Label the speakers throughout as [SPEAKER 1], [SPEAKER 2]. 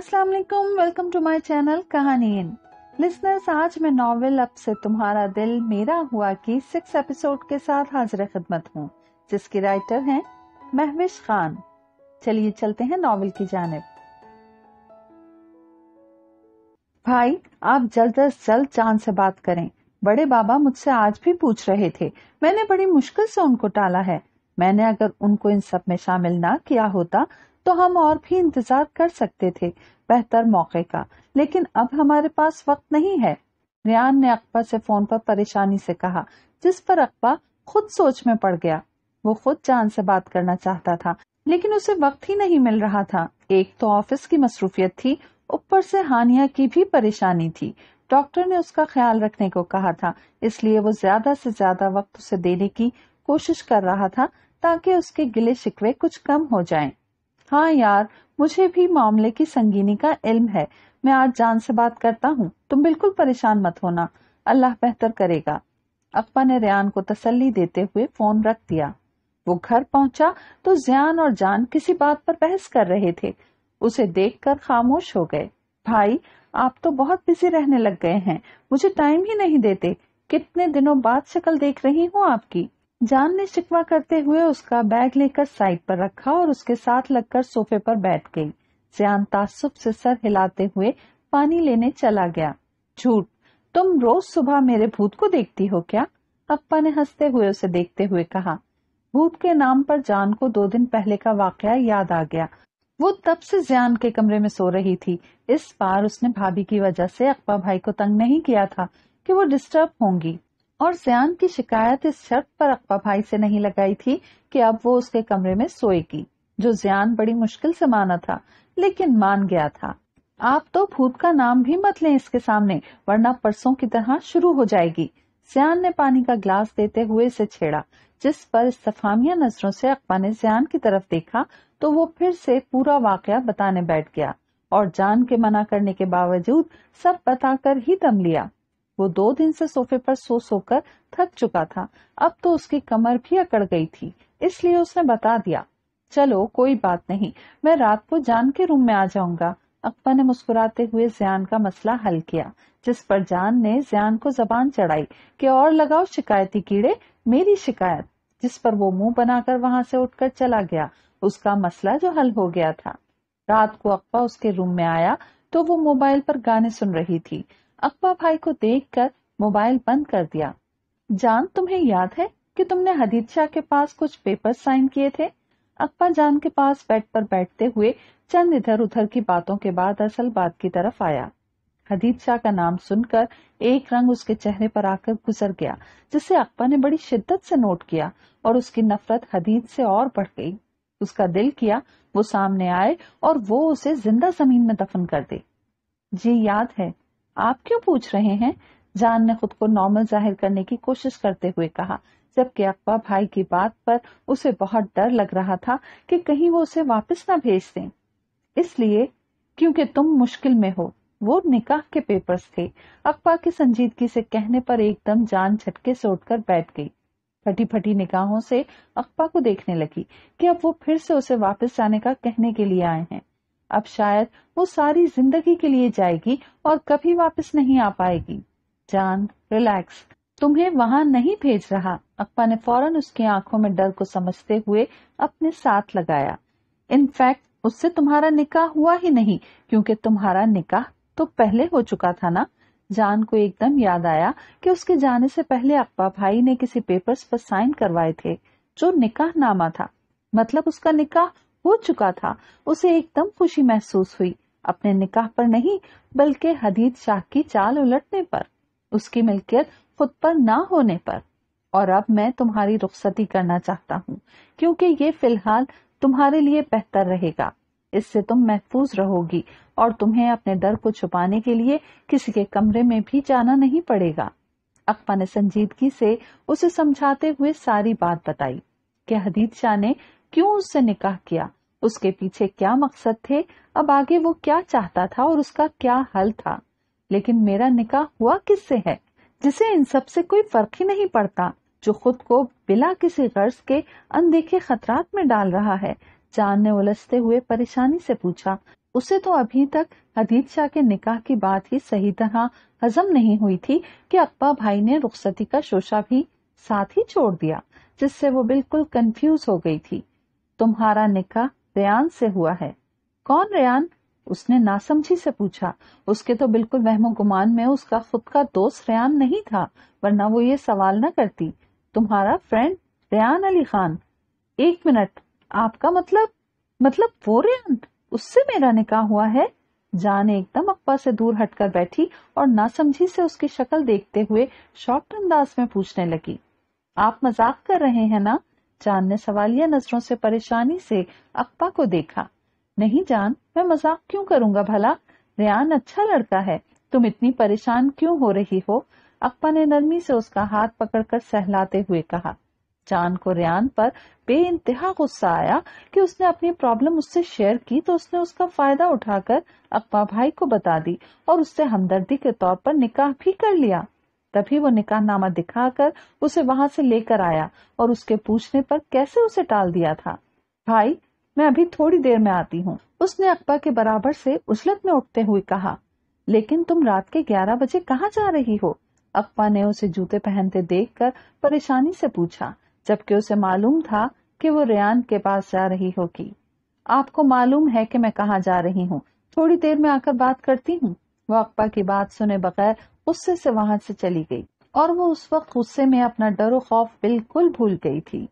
[SPEAKER 1] अस्सलाम welcome to my channel कहानी listeners आज मैं नॉवेल अब से तुम्हारा दिल मेरा हुआ की सिक्स एपिसोड के साथ हाजिर खिदमत हूँ जिसकी राइटर हैं महविश खान चलिए चलते हैं नॉवेल की जानब भाई आप जल्द अज जल्द चांद से बात करें बड़े बाबा मुझसे आज भी पूछ रहे थे मैंने बड़ी मुश्किल से उनको टाला है मैंने अगर उनको इन सब में शामिल ना किया होता तो हम और भी इंतजार कर सकते थे बेहतर मौके का लेकिन अब हमारे पास वक्त नहीं है रियान ने अकबा से फोन पर परेशानी से कहा जिस पर अकबा खुद सोच में पड़ गया वो खुद जान से बात करना चाहता था लेकिन उसे वक्त ही नहीं मिल रहा था एक तो ऑफिस की मसरूफियत थी ऊपर से हानिया की भी परेशानी थी डॉक्टर ने उसका ख्याल रखने को कहा था इसलिए वो ज्यादा से ज्यादा वक्त उसे देने की कोशिश कर रहा था ताकि उसके गिले शिकवे कुछ कम हो जाएं। हाँ यार मुझे भी मामले की संगीनी का इल्म है मैं आज जान से बात करता हूँ तुम बिल्कुल परेशान मत होना अल्लाह बेहतर करेगा अकबा ने रियान को तसल्ली देते हुए फोन रख दिया वो घर पहुंचा तो जियान और जान किसी बात पर बहस कर रहे थे उसे देखकर खामोश हो गए भाई आप तो बहुत बिजी रहने लग गए हैं मुझे टाइम ही नहीं देते कितने दिनों बाद शक्ल देख रही हूँ आपकी जान ने शिकवा करते हुए उसका बैग लेकर साइड पर रखा और उसके साथ लगकर सोफे पर बैठ गई जियान तासुब से सर हिलाते हुए पानी लेने चला गया झूठ तुम रोज सुबह मेरे भूत को देखती हो क्या अप्पा ने हंसते हुए उसे देखते हुए कहा भूत के नाम पर जान को दो दिन पहले का वाकया याद आ गया वो तब से जान के कमरे में सो रही थी इस बार उसने भाभी की वजह से अकबा भाई को तंग नहीं किया था कि वो डिस्टर्ब होंगी और जयान की शिकायत इस शर्त पर अकबा भाई से नहीं लगाई थी कि अब वो उसके कमरे में सोएगी जो जयान बड़ी मुश्किल से माना था लेकिन मान गया था आप तो भूत का नाम भी मत लें इसके सामने वरना परसों की तरह शुरू हो जाएगी जयान ने पानी का ग्लास देते हुए इसे छेड़ा जिस पर इस्तफामिया नजरों से अकबा ने जयान की तरफ देखा तो वो फिर से पूरा वाकया बताने बैठ गया और जान के मना करने के बावजूद सब बताकर ही दम लिया वो दो दिन से सोफे पर सो सोकर थक चुका था अब तो उसकी कमर भी अकड़ गई थी इसलिए उसने बता दिया चलो कोई बात नहीं मैं रात को जान के रूम में आ जाऊंगा अकबर ने मुस्कुराते हुए ज्यान का मसला हल किया जिस पर जान ने ज्यान को जबान चढ़ाई कि और लगाओ शिकायती कीड़े मेरी शिकायत जिस पर वो मुंह बनाकर वहां से उठकर चला गया उसका मसला जो हल हो गया था रात को अकबा उसके रूम में आया तो वो मोबाइल पर गाने सुन रही थी अकबा भाई को देखकर मोबाइल बंद कर दिया जान तुम्हें याद है कि तुमने हदीत शाह के पास कुछ पेपर साइन किए थे अकबा जान के पास बेड पर बैठते हुए चंद इधर उधर की बातों के बाद असल बात की तरफ आया हदीत शाह का नाम सुनकर एक रंग उसके चेहरे पर आकर गुजर गया जिसे अकबा ने बड़ी शिद्दत से नोट किया और उसकी नफरत हदीत से और बढ़ गई उसका दिल किया वो सामने आए और वो उसे जिंदा जमीन में दफन कर दे जी याद है आप क्यों पूछ रहे हैं जान ने खुद को नॉर्मल जाहिर करने की कोशिश करते हुए कहा जबकि अकबा भाई की बात पर उसे बहुत डर लग रहा था कि कहीं वो उसे वापस ना भेज दें इसलिए क्योंकि तुम मुश्किल में हो वो निकाह के पेपर्स थे अकबा की संजीदगी से कहने पर एकदम जान झटके से उठकर बैठ गई फटी फटी निकाहों से अकबा को देखने लगी कि अब वो फिर से उसे वापस जाने का कहने के लिए आए हैं अब शायद वो सारी जिंदगी के लिए जाएगी और कभी वापस नहीं आ पाएगी जान रिलैक्स तुम्हें वहां नहीं भेज रहा अक्पा ने फौरन उसकी आंखों में डर को समझते हुए अपने साथ लगाया इनफैक्ट उससे तुम्हारा निकाह हुआ ही नहीं क्योंकि तुम्हारा निकाह तो पहले हो चुका था ना जान को एकदम याद आया कि उसके जाने से पहले अप्पा भाई ने किसी पेपर्स पर साइन करवाए थे जो निकाह नामा था मतलब उसका निकाह हो चुका था उसे एकदम खुशी महसूस हुई अपने निकाह पर नहीं बल्कि हदीद शाह की चाल उलटने पर उसकी मिल्कियत खुद पर ना होने पर और अब मैं तुम्हारी रुखसती करना चाहता हूँ क्योंकि ये फिलहाल तुम्हारे लिए बेहतर रहेगा इससे तुम महफूज रहोगी और तुम्हें अपने डर को छुपाने के लिए किसी के कमरे में भी जाना नहीं पड़ेगा अकबा ने संजीदगी से उसे समझाते हुए सारी बात बताई कि हदीद शाह ने क्यों उससे निकाह किया उसके पीछे क्या मकसद थे अब आगे वो क्या चाहता था और उसका क्या हल था लेकिन मेरा निकाह हुआ किससे है जिसे इन सब से कोई फर्क ही नहीं पड़ता जो खुद को बिना किसी गर्ज के अनदेखे खतरात में डाल रहा है चांद ने उलझते हुए परेशानी से पूछा उसे तो अभी तक हदीत शाह के निकाह की बात ही सही तरह हजम नहीं हुई थी कि अकबा भाई ने रुखसती का शोशा भी साथ ही छोड़ दिया जिससे वो बिल्कुल कंफ्यूज हो गई थी तुम्हारा निकाह रेयान से हुआ है कौन रेयान उसने नासमझी से पूछा उसके तो बिल्कुल वहमो गुमान में उसका खुद का दोस्त रेयान नहीं था वरना वो ये सवाल न करती तुम्हारा फ्रेंड रेयान अली खान एक मिनट आपका मतलब मतलब वो रेन उससे मेरा निकाह हुआ है जान एकदम अप्पा से दूर हटकर बैठी और नासमझी से उसकी शक्ल देखते हुए शॉर्ट अंदाज में पूछने लगी आप मजाक कर रहे हैं ना चांद ने सवालिया नजरों से परेशानी से अक्पा को देखा नहीं जान मैं मजाक क्यों करूंगा भला रियान अच्छा लड़का है तुम इतनी परेशान क्यों हो रही हो अक्पा ने नरमी से उसका हाथ पकड़कर सहलाते हुए कहा चांद को रियान पर बे इंतहा गुस्सा आया कि उसने अपनी प्रॉब्लम उससे शेयर की तो उसने उसका फायदा उठाकर अक्पा भाई को बता दी और उससे हमदर्दी के तौर पर निकाह भी कर लिया तभी वो निकाहनामा दिखाकर उसे वहां से लेकर आया और उसके पूछने पर कैसे उसे टाल दिया था भाई मैं अभी थोड़ी देर में आती हूँ उसने अकबर के बराबर से उजलत में उठते हुए कहा लेकिन तुम रात के ग्यारह बजे कहाँ जा रही हो अकबा ने उसे जूते पहनते देखकर परेशानी से पूछा जबकि उसे मालूम था कि वो रियान के पास जा रही होगी आपको मालूम है कि मैं कहाँ जा रही हूँ थोड़ी देर में आकर बात करती हूँ वो अकबा की बात सुने बगैर गुस्से से वहां से चली गई और वो उस वक्त गुस्से में अपना डर और खौफ बिल्कुल भूल गई थी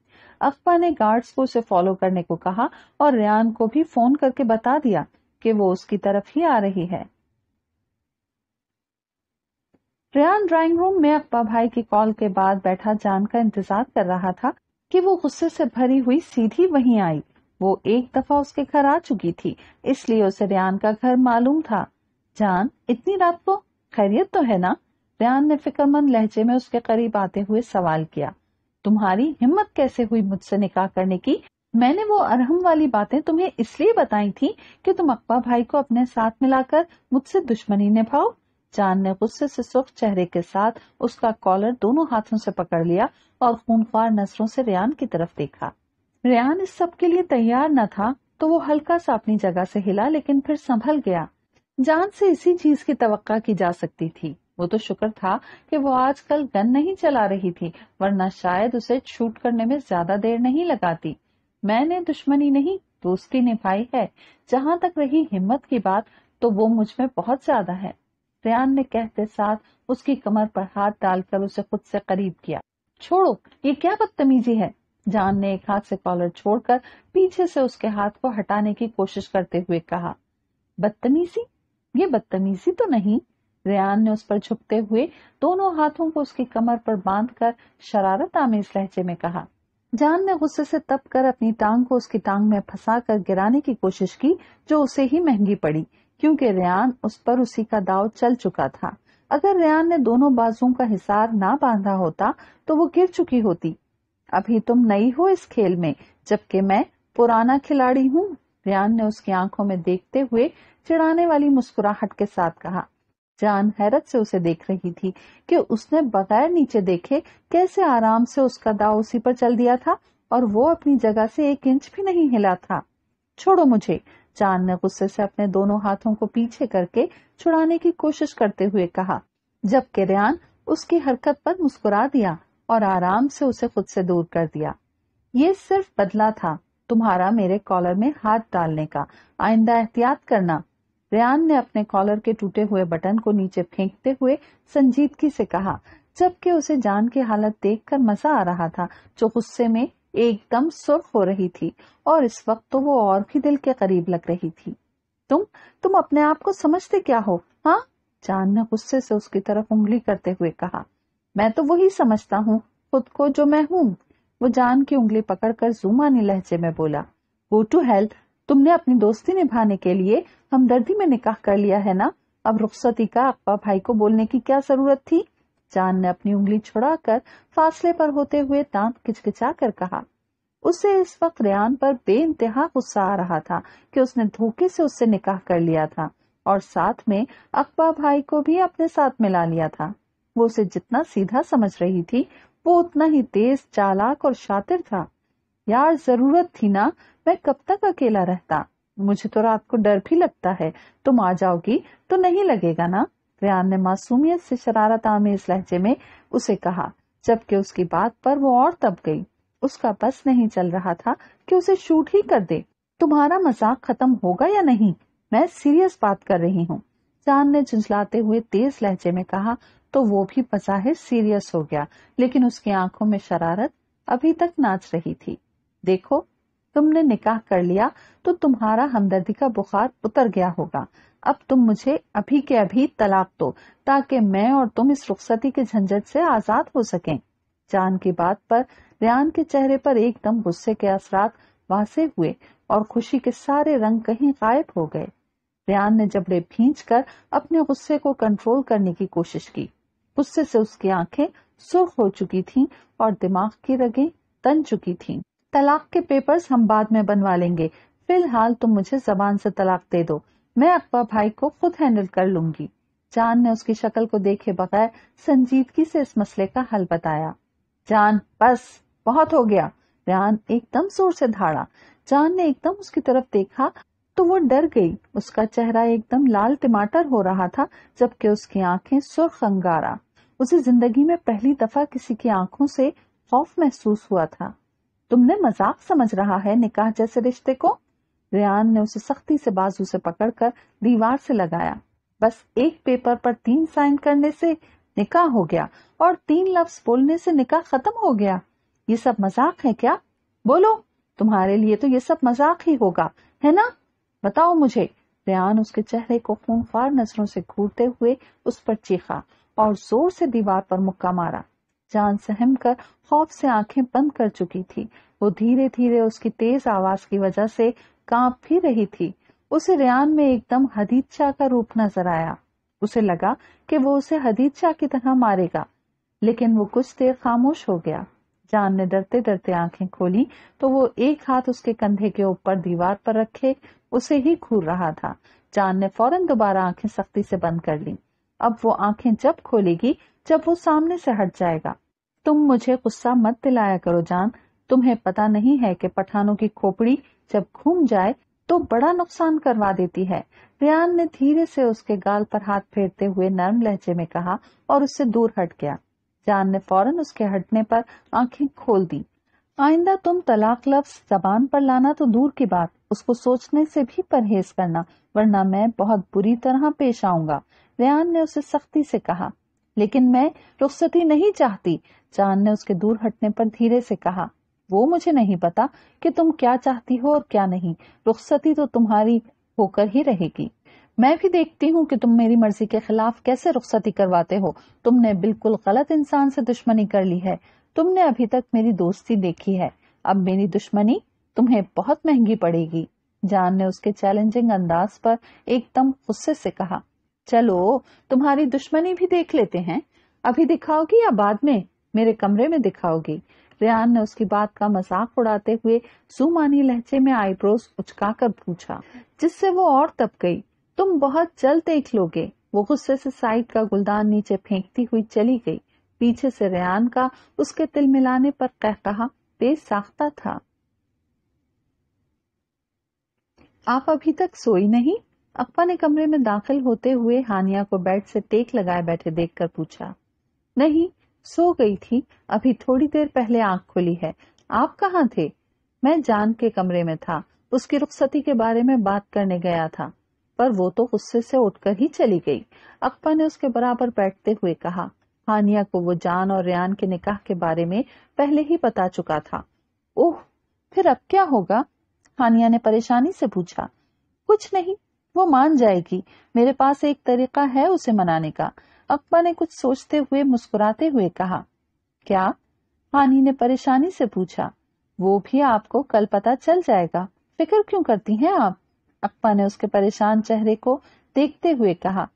[SPEAKER 1] अकबा ने गार्ड्स को उसे फॉलो करने को कहा और रियान को भी फोन करके बता दिया कि वो उसकी तरफ ही आ रही है रियान ड्राइंग रूम में अकबा भाई की कॉल के बाद बैठा जान का इंतजार कर रहा था कि वो गुस्से से भरी हुई सीधी वहीं आई वो एक दफा उसके घर आ चुकी थी इसलिए उसे रियान का घर मालूम था जान इतनी रात को तो खैरियत तो है ना रेहान ने फिक्रमंद लहजे में उसके करीब आते हुए सवाल किया तुम्हारी हिम्मत कैसे हुई मुझसे निकाह करने की मैंने वो अरहम वाली बातें तुम्हें इसलिए बताई थी कि तुम अकबा भाई को अपने साथ मिलाकर मुझसे दुश्मनी निभाओ जान ने गुस्से से सुख चेहरे के साथ उसका कॉलर दोनों हाथों से पकड़ लिया और खूनख्वार नसरों से रियान की तरफ देखा रियान इस सब के लिए तैयार न था तो वो हल्का सा अपनी जगह से हिला लेकिन फिर संभल गया जान से इसी चीज की तवक्का की जा सकती थी वो तो शुक्र था कि वो आजकल गन नहीं चला रही थी वरना शायद उसे छूट करने में ज्यादा देर नहीं लगाती मैंने दुश्मनी नहीं दोस्ती निभाई है जहां तक रही हिम्मत की बात तो वो मुझ में बहुत ज्यादा है रियान ने कहते साथ उसकी कमर पर हाथ डालकर उसे खुद से करीब किया छोड़ो ये क्या बदतमीजी है जान ने एक हाथ से कॉलर छोड़कर पीछे से उसके हाथ को हटाने की कोशिश करते हुए कहा बदतमीजी ये बदतमीजी तो नहीं रेयान ने उस पर झुकते हुए दोनों हाथों को उसकी कमर पर बांधकर शरारत आमेज लहजे में कहा जान ने गुस्से से तप कर अपनी टांग को उसकी टांग में फंसा कर गिराने की कोशिश की जो उसे ही महंगी पड़ी क्योंकि रेयान उस पर उसी का दाव चल चुका था अगर रेयान ने दोनों बाजुओं का हिसार ना बांधा होता तो वो गिर चुकी होती अभी तुम नई हो इस खेल में जबकि मैं पुराना खिलाड़ी हूँ रेयान ने उसकी आंखों में देखते हुए चिड़ाने वाली मुस्कुराहट के साथ कहा जान हैरत से उसे देख रही थी कि उसने बगैर नीचे देखे कैसे आराम से उसका दाव उसी पर चल दिया था और वो अपनी जगह से एक इंच भी नहीं हिला था छोड़ो मुझे जान ने गुस्से से अपने दोनों हाथों को पीछे करके छुड़ाने की कोशिश करते हुए कहा जबकि रियान उसकी हरकत पर मुस्कुरा दिया और आराम से उसे खुद से दूर कर दिया ये सिर्फ बदला था तुम्हारा मेरे कॉलर में हाथ डालने का आइंदा एहतियात करना रियान ने अपने कॉलर के टूटे हुए बटन को नीचे फेंकते हुए संजीदगी से कहा जबकि उसे जान की हालत देखकर मजा आ रहा था जो गुस्से में एकदम सुर्ख हो रही थी और इस वक्त तो वो और भी दिल के करीब लग रही थी तुम तुम अपने आप को समझते क्या हो हाँ जान ने गुस्से से उसकी तरफ उंगली करते हुए कहा मैं तो वही समझता हूँ खुद को जो मैं हूँ वो जान की उंगली पकड़कर जुमानी लहजे में बोला गो टू हेल्थ तुमने अपनी दोस्ती निभाने के लिए हमदर्दी में निकाह कर लिया है ना अब रुखसती का अपा भाई को बोलने की क्या जरूरत थी चांद ने अपनी उंगली छुड़ाकर फासले पर होते हुए दांत किचकिचा कर कहा उसे इस वक्त रेयान पर बेइंतहा गुस्सा आ रहा था कि उसने धोखे से उससे निकाह कर लिया था और साथ में अकबा भाई को भी अपने साथ मिला लिया था वो उसे जितना सीधा समझ रही थी वो उतना ही तेज चालाक और शातिर था यार जरूरत थी ना मैं कब तक अकेला रहता मुझे तो रात को डर भी लगता है तुम आ जाओगी तो नहीं लगेगा ना रियान ने मासूमियत से शरारत आमेज लहजे में उसे कहा जबकि उसकी बात पर वो और तब गई उसका बस नहीं चल रहा था कि उसे शूट ही कर दे तुम्हारा मजाक खत्म होगा या नहीं मैं सीरियस बात कर रही हूँ चांद ने झुंझलाते हुए तेज लहजे में कहा तो वो भी बजाहिर सीरियस हो गया लेकिन उसकी आंखों में शरारत अभी तक नाच रही थी देखो तुमने निकाह कर लिया तो तुम्हारा हमदर्दी का बुखार उतर गया होगा अब तुम मुझे अभी के अभी तलाक दो ताकि मैं और तुम इस रुखसती के झंझट से आजाद हो सकें जान की बात पर रियान के चेहरे पर एकदम गुस्से के असरात वासे हुए और खुशी के सारे रंग कहीं गायब हो गए रियान ने जबड़े भींच कर अपने गुस्से को कंट्रोल करने की कोशिश की गुस्से से उसकी आंखें सुर्ख हो चुकी थीं और दिमाग की रगें तन चुकी थीं। तलाक के पेपर्स हम बाद में बनवा लेंगे फिलहाल तुम मुझे जबान से तलाक दे दो मैं अकबर भाई को खुद हैंडल कर लूंगी जान ने उसकी शक्ल को देखे बगैर संजीदगी से इस मसले का हल बताया जान बस बहुत हो गया रियान एकदम जोर से धाड़ा जान ने एकदम उसकी तरफ देखा तो वो डर गई उसका चेहरा एकदम लाल टमाटर हो रहा था जबकि उसकी आंखें सुर्ख अंगारा उसे जिंदगी में पहली दफा किसी की आंखों से खौफ महसूस हुआ था तुमने मजाक समझ रहा है निकाह जैसे रिश्ते को रियान ने उसे सख्ती से बाजू से पकड़कर दीवार से लगाया बस एक पेपर पर तीन साइन करने से निकाह हो गया और तीन लफ्ज बोलने से निकाह खत्म हो गया ये सब मजाक है क्या बोलो तुम्हारे लिए तो ये सब मजाक ही होगा है ना बताओ मुझे रियान उसके चेहरे को खूनखार नजरों से घूरते हुए उस पर चीखा और जोर से दीवार पर मुक्का मारा जान सहम कर खौफ से आंखें बंद कर चुकी थी वो धीरे धीरे उसकी तेज आवाज की वजह से कांप भी रही थी उसे रियान में एकदम हदीचा का रूप नजर आया उसे लगा कि वो उसे शाह की तरह मारेगा लेकिन वो कुछ देर खामोश हो गया जान ने डरते डरते आंखें खोली तो वो एक हाथ उसके कंधे के ऊपर दीवार पर रखे उसे ही घूर रहा था जान ने फौरन दोबारा आंखें सख्ती से बंद कर ली अब वो आंखें जब खोलेगी जब वो सामने से हट जाएगा तुम मुझे गुस्सा मत दिलाया करो जान तुम्हें पता नहीं है कि पठानों की खोपड़ी जब घूम जाए तो बड़ा नुकसान करवा देती है रियान ने धीरे से उसके गाल पर हाथ फेरते हुए नरम लहजे में कहा और उससे दूर हट गया जान ने फौरन उसके हटने पर आंखें खोल दी आइंदा तुम तलाक लफ्ज जबान पर लाना तो दूर की बात उसको सोचने से भी परहेज करना वरना मैं बहुत बुरी तरह पेश आऊंगा रियान ने उसे सख्ती से कहा लेकिन मैं रुखसती नहीं चाहती चांद ने उसके दूर हटने पर धीरे से कहा वो मुझे नहीं पता कि तुम क्या चाहती हो और क्या नहीं रुखसती तो तुम्हारी होकर ही रहेगी मैं भी देखती हूँ कि तुम मेरी मर्जी के खिलाफ कैसे रुखसती करवाते हो तुमने बिल्कुल गलत इंसान से दुश्मनी कर ली है तुमने अभी तक मेरी दोस्ती देखी है अब मेरी दुश्मनी तुम्हें बहुत महंगी पड़ेगी जान ने उसके चैलेंजिंग अंदाज पर एकदम गुस्से से कहा चलो तुम्हारी दुश्मनी भी देख लेते हैं अभी दिखाओगी या बाद में मेरे कमरे में दिखाओगी रियान ने उसकी बात का मजाक उड़ाते हुए सुमानी लहजे में आईब्रोज कर पूछा जिससे वो और तप गई तुम बहुत जल्द देख लोगे वो गुस्से से साइड का गुलदान नीचे फेंकती हुई चली गई पीछे से रियान का उसके तिल मिलाने पर कह कहा तेज साख्ता था आप अभी तक सोई नहीं अप्पा ने कमरे में दाखिल होते हुए हानिया को बेड से टेक लगाए बैठे देखकर पूछा नहीं सो गई थी अभी थोड़ी देर पहले आंख खुली है आप कहा थे मैं जान के कमरे में था उसकी रुखसती के बारे में बात करने गया था पर वो तो गुस्से से उठकर ही चली गई अक्पा ने उसके बराबर बैठते हुए कहा हानिया को वो जान और रियान के निकाह के बारे में पहले ही बता चुका था ओह फिर अब क्या होगा हानिया ने परेशानी से पूछा कुछ नहीं वो मान जाएगी मेरे पास एक तरीका है उसे मनाने का अकबा ने कुछ सोचते हुए मुस्कुराते हुए कहा क्या पानी ने परेशानी से पूछा वो भी आपको कल पता चल जाएगा फिक्र क्यों करती हैं आप अकबा ने उसके परेशान चेहरे को देखते हुए कहा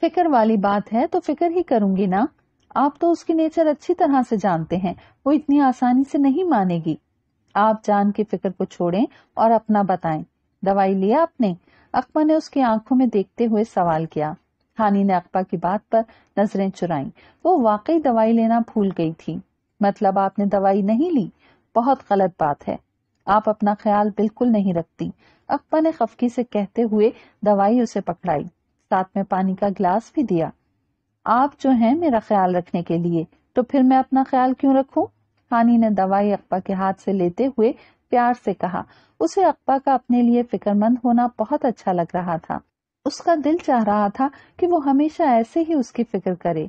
[SPEAKER 1] फिक्र वाली बात है तो फिक्र ही करूंगी ना आप तो उसकी नेचर अच्छी तरह से जानते हैं वो इतनी आसानी से नहीं मानेगी आप जान के फिक्र को छोड़ें और अपना बताएं दवाई लिया आपने अकबा ने उसकी आंखों में देखते हुए सवाल किया हानी ने अकबा की बात पर नजरें चुराई वो वाकई दवाई लेना भूल गई थी मतलब आपने दवाई नहीं ली बहुत गलत बात है आप अपना ख्याल बिल्कुल नहीं रखती अकबा ने खफकी से कहते हुए दवाई उसे पकड़ाई साथ में पानी का गिलास भी दिया आप जो हैं मेरा ख्याल रखने के लिए तो फिर मैं अपना ख्याल क्यों रखू हानी ने दवाई अकबा के हाथ से लेते हुए प्यार से कहा उसे अप्पा का अपने लिए फिक्रमंद होना बहुत अच्छा लग रहा था उसका दिल चाह रहा था कि वो हमेशा ऐसे ही उसकी फिक्र करे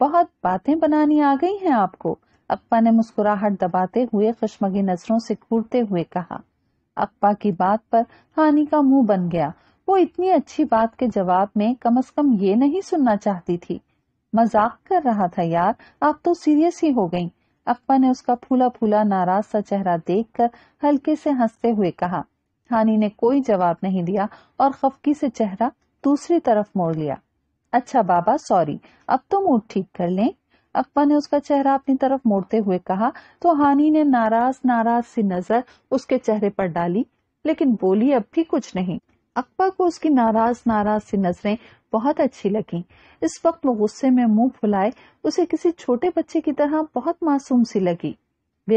[SPEAKER 1] बहुत बातें बनानी आ गई हैं आपको अप्पा ने मुस्कुराहट दबाते हुए खुशमगी नजरों से घूरते हुए कहा अप्पा की बात पर हानि का मुंह बन गया वो इतनी अच्छी बात के जवाब में कम अज कम ये नहीं सुनना चाहती थी मजाक कर रहा था यार आप तो सीरियस ही हो गई अप्पा ने उसका फूला फूला नाराज सा चेहरा देखकर हल्के से हंसते हुए कहा हानि ने कोई जवाब नहीं दिया और खफकी से चेहरा दूसरी तरफ मोड़ लिया अच्छा बाबा सॉरी अब तो मूड ठीक कर लें अकबर ने उसका चेहरा अपनी तरफ मोड़ते हुए कहा तो हानि ने नाराज नाराज सी नजर उसके चेहरे पर डाली लेकिन बोली अब भी कुछ नहीं अकबर को उसकी नाराज नाराज सी नजरें बहुत अच्छी लगी इस वक्त वो गुस्से में मुंह फुलाए उसे किसी छोटे बच्चे की तरह बहुत मासूम सी लगी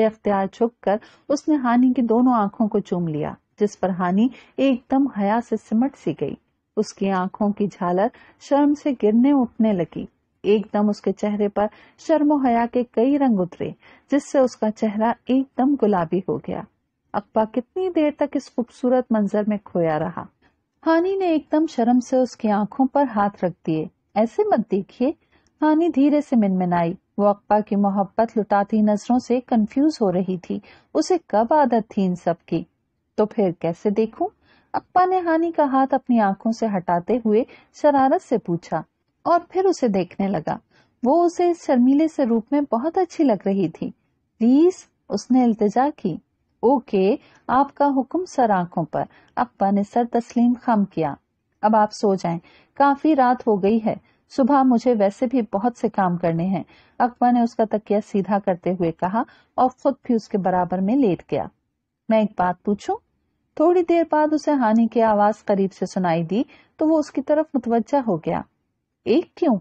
[SPEAKER 1] अख्तियार झुक कर उसने हानि की दोनों आंखों को चूम लिया जिस पर हानि एकदम हया से सिमट सी गई उसकी आंखों की झालर शर्म से गिरने उठने लगी एकदम उसके चेहरे पर शर्मो हया के कई रंग उतरे जिससे उसका चेहरा एकदम गुलाबी हो गया अकबा कितनी देर तक इस खूबसूरत मंजर में खोया रहा हानि ने एकदम शर्म से उसकी आंखों पर हाथ रख दिए ऐसे मत देखिए हानि धीरे से मिनमिनाई वो अक्पा की मोहब्बत लुटाती नजरों से कंफ्यूज हो रही थी उसे कब आदत थी इन सब की तो फिर कैसे देखूं? अक्पा ने हानि का हाथ अपनी आंखों से हटाते हुए शरारत से पूछा और फिर उसे देखने लगा वो उसे शर्मीले से रूप में बहुत अच्छी लग रही थी प्लीज उसने इल्तिजा की ओके आपका हुक्म सर आंखों पर अब्बा ने सर तस्लीम खम किया अब आप सो जाएं काफी रात हो गई है सुबह मुझे वैसे भी बहुत से काम करने हैं अकबा ने उसका तकिया सीधा करते हुए कहा और खुद भी उसके बराबर में लेट गया मैं एक बात पूछू थोड़ी देर बाद उसे हानि की आवाज करीब से सुनाई दी तो वो उसकी तरफ मुतवजा हो गया एक क्यों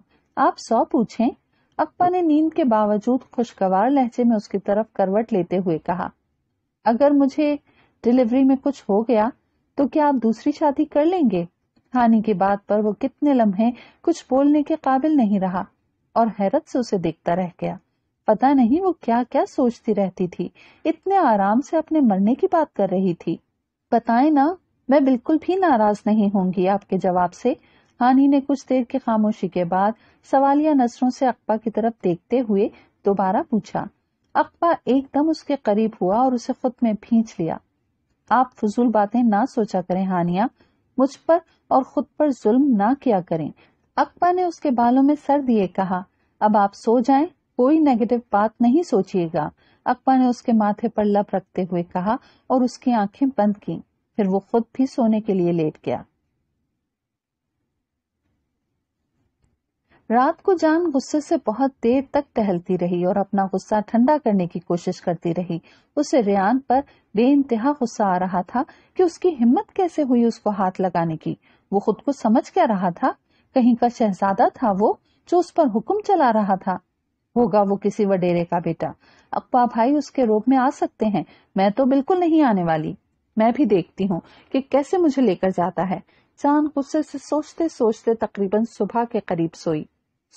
[SPEAKER 1] आप सौ पूछें अकबर ने नींद के बावजूद खुशगवार लहजे में उसकी तरफ करवट लेते हुए कहा अगर मुझे डिलीवरी में कुछ हो गया तो क्या आप दूसरी शादी कर लेंगे हानि की बात पर वो कितने लम्हे कुछ बोलने के काबिल नहीं रहा और हैरत से उसे देखता रह गया पता नहीं वो क्या क्या सोचती रहती थी इतने आराम से अपने मरने की बात कर रही थी बताए ना मैं बिल्कुल भी नाराज नहीं होंगी आपके जवाब से हानि ने कुछ देर की खामोशी के बाद सवालिया नसरों से अकबा की तरफ देखते हुए दोबारा पूछा अकबा एकदम उसके करीब हुआ और उसे खुद में भींच लिया आप फजूल बातें ना सोचा करें हानिया मुझ पर और खुद पर जुल्म ना किया करें अकबा ने उसके बालों में सर दिए कहा अब आप सो जाएं कोई नेगेटिव बात नहीं सोचिएगा अकबा ने उसके माथे पर लप रखते हुए कहा और उसकी आंखें बंद की फिर वो खुद भी सोने के लिए लेट गया रात को जान गुस्से से बहुत देर तक टहलती रही और अपना गुस्सा ठंडा करने की कोशिश करती रही उसे रियान पर इंतहा गुस्सा आ रहा था कि उसकी हिम्मत कैसे हुई उसको हाथ लगाने की वो खुद को समझ क्या रहा था कहीं का शहजादा था वो जो उस पर हुक्म चला रहा था होगा वो किसी वडेरे का बेटा अकबा भाई उसके रोग में आ सकते हैं मैं तो बिल्कुल नहीं आने वाली मैं भी देखती हूँ कि कैसे मुझे लेकर जाता है चांद गुस्से से सोचते सोचते तकरीबन सुबह के करीब सोई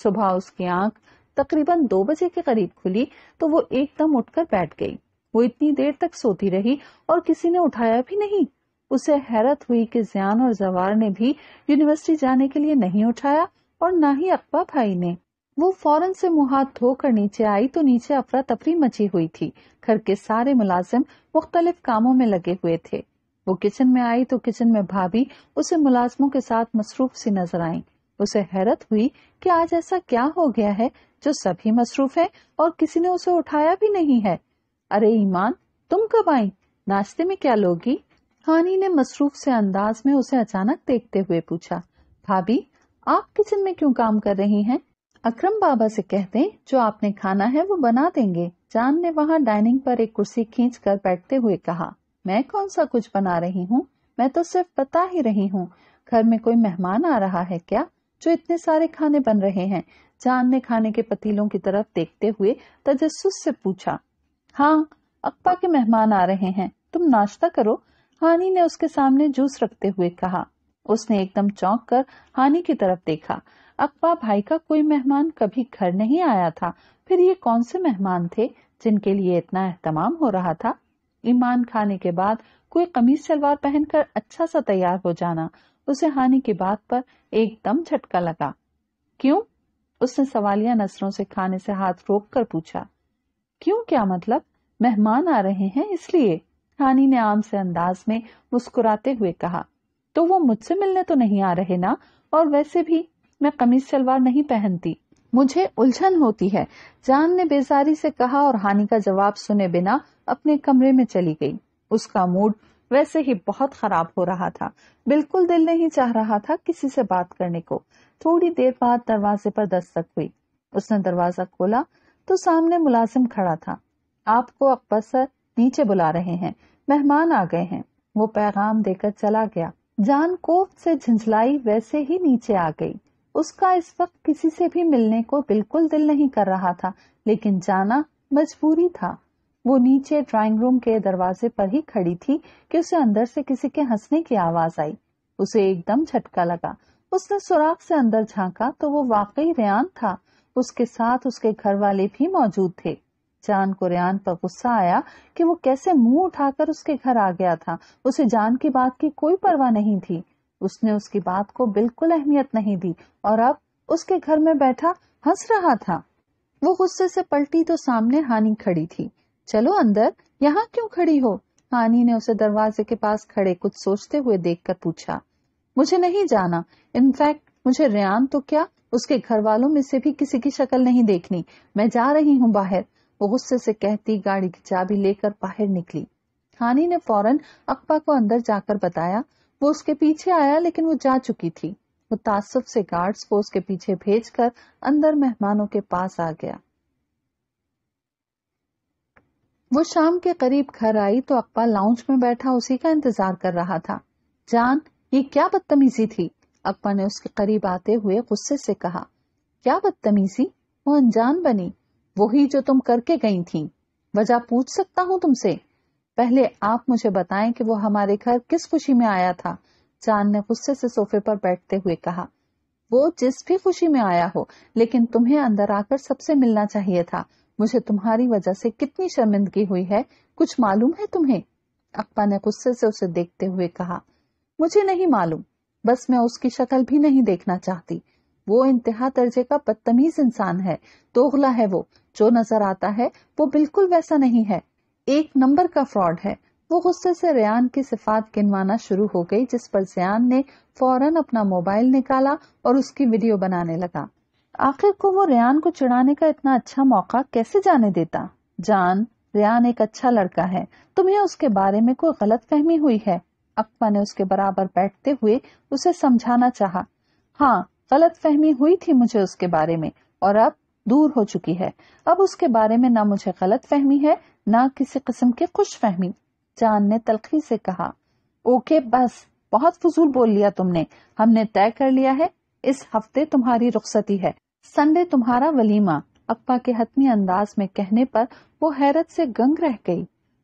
[SPEAKER 1] सुबह उसकी आंख तकरीबन दो बजे के करीब खुली तो वो एकदम उठकर बैठ गई वो इतनी देर तक सोती रही और किसी ने उठाया भी नहीं उसे हैरत हुई कि जियान और जवार ने भी यूनिवर्सिटी जाने के लिए नहीं उठाया और ना ही अकबा भाई ने वो फौरन से मुंह हाथ धोकर नीचे आई तो नीचे अफरा तफरी मची हुई थी घर के सारे मुलाजिम मुख्तलिफ कामों में लगे हुए थे वो किचन में आई तो किचन में भाभी उसे मुलाजमो के साथ मसरूफ सी नजर आई उसे हैरत हुई कि आज ऐसा क्या हो गया है जो सभी मसरूफ हैं और किसी ने उसे उठाया भी नहीं है अरे ईमान तुम कब आई नाश्ते में क्या लोगी हानी ने मसरूफ से अंदाज में उसे अचानक देखते हुए पूछा भाभी आप किचन में क्यों काम कर रही हैं अक्रम बाबा से कहते जो आपने खाना है वो बना देंगे जान ने वहाँ डाइनिंग पर एक कुर्सी खींच कर बैठते हुए कहा मैं कौन सा कुछ बना रही हूँ मैं तो सिर्फ बता ही रही हूँ घर में कोई मेहमान आ रहा है क्या जो इतने सारे खाने बन रहे हैं जान ने खाने के पतीलों की तरफ देखते हुए तजस्सुस से पूछा हाँ अक्पा के मेहमान आ रहे हैं तुम नाश्ता करो हानि ने उसके सामने जूस रखते हुए कहा उसने एकदम चौंक कर हानि की तरफ देखा अकबा भाई का कोई मेहमान कभी घर नहीं आया था फिर ये कौन से मेहमान थे जिनके लिए इतना एहतमाम हो रहा था ईमान खाने के बाद कोई कमीज सलवार पहनकर अच्छा सा तैयार हो जाना उसे हानि की बात पर एकदम झटका लगा क्यों उसने सवालिया नसरों से खाने से हाथ रोक कर पूछा क्यों क्या मतलब मेहमान आ रहे हैं इसलिए हानि ने आम से अंदाज में मुस्कुराते हुए कहा तो वो मुझसे मिलने तो नहीं आ रहे ना और वैसे भी मैं कमीज सलवार नहीं पहनती मुझे उलझन होती है जान ने बेजारी से कहा और हानि का जवाब सुने बिना अपने कमरे में चली गई उसका मूड वैसे ही बहुत खराब हो रहा था बिल्कुल दिल नहीं चाह रहा था किसी से बात करने को थोड़ी देर बाद दरवाजे पर दस्तक हुई उसने दरवाजा खोला तो सामने मुलाजिम खड़ा था आपको अकबर सर नीचे बुला रहे हैं मेहमान आ गए हैं वो पैगाम देकर चला गया जान कोफ से झंझलाई वैसे ही नीचे आ गई उसका इस वक्त किसी से भी मिलने को बिल्कुल दिल नहीं कर रहा था लेकिन जाना मजबूरी था वो नीचे ड्राइंग रूम के दरवाजे पर ही खड़ी थी कि उसे अंदर से किसी के हंसने की आवाज आई उसे एकदम झटका लगा उसने सुराख से अंदर झांका तो वो वाकई रेन था उसके साथ उसके घर वाले भी मौजूद थे जान को रेन पर गुस्सा आया कि वो कैसे मुंह उठाकर उसके घर आ गया था उसे जान की बात की कोई परवाह नहीं थी उसने उसकी बात को बिल्कुल अहमियत नहीं दी और अब उसके घर में बैठा हंस रहा था वो गुस्से से पलटी तो सामने हानि खड़ी थी चलो अंदर यहाँ क्यों खड़ी हो हानी ने उसे दरवाजे के पास खड़े कुछ सोचते हुए देखकर पूछा मुझे नहीं जाना इनफैक्ट मुझे रियान तो क्या उसके घर वालों में से भी किसी की शक्ल नहीं देखनी मैं जा रही हूँ बाहर वो गुस्से से कहती गाड़ी की चाबी लेकर बाहर निकली खानी ने फौरन अकबा को अंदर जाकर बताया वो उसके पीछे आया लेकिन वो जा चुकी थी वो तासुब से गार्ड्स को उसके पीछे भेजकर अंदर मेहमानों के पास आ गया वो शाम के करीब घर आई तो अकबा लाउंज में बैठा उसी का इंतजार कर रहा था जान ये क्या बदतमीजी थी अकबा ने उसके करीब आते हुए गुस्से से कहा क्या बदतमीजी वो अनजान बनी वही जो तुम करके गई थी वजह पूछ सकता हूँ तुमसे पहले आप मुझे बताएं कि वो हमारे घर किस खुशी में आया था चांद ने गुस्से से सोफे पर बैठते हुए कहा वो जिस भी खुशी में आया हो लेकिन तुम्हें अंदर आकर सबसे मिलना चाहिए था मुझे तुम्हारी वजह से कितनी शर्मिंदगी हुई है कुछ मालूम है तुम्हें अक्पा ने गुस्से से उसे देखते हुए कहा मुझे नहीं मालूम बस मैं उसकी शक्ल भी नहीं देखना चाहती वो इंतहा दर्जे का बदतमीज इंसान है दोगला है वो जो नजर आता है वो बिल्कुल वैसा नहीं है एक नंबर का फ्रॉड है वो गुस्से से रियान की सिफात गिनवाना शुरू हो गई जिस पर जयान ने फौरन अपना मोबाइल निकाला और उसकी वीडियो बनाने लगा आखिर को वो रियान को चिड़ाने का इतना अच्छा मौका कैसे जाने देता जान रियान एक अच्छा लड़का है तुम्हें उसके बारे में कोई गलत फहमी हुई है अक्पा ने उसके बराबर बैठते हुए उसे समझाना चाहा। हाँ गलत फहमी हुई थी मुझे उसके बारे में और अब दूर हो चुकी है अब उसके बारे में ना मुझे गलत फहमी है ना किसी किस्म की खुश फहमी जान ने तलखी से कहा ओके बस बहुत फजूल बोल लिया तुमने हमने तय कर लिया है इस हफ्ते तुम्हारी रुख्सती है संडे तुम्हारा वलीमा अप्पा के हतमी अंदाज में कहने पर वो हैरत से गंग रह गई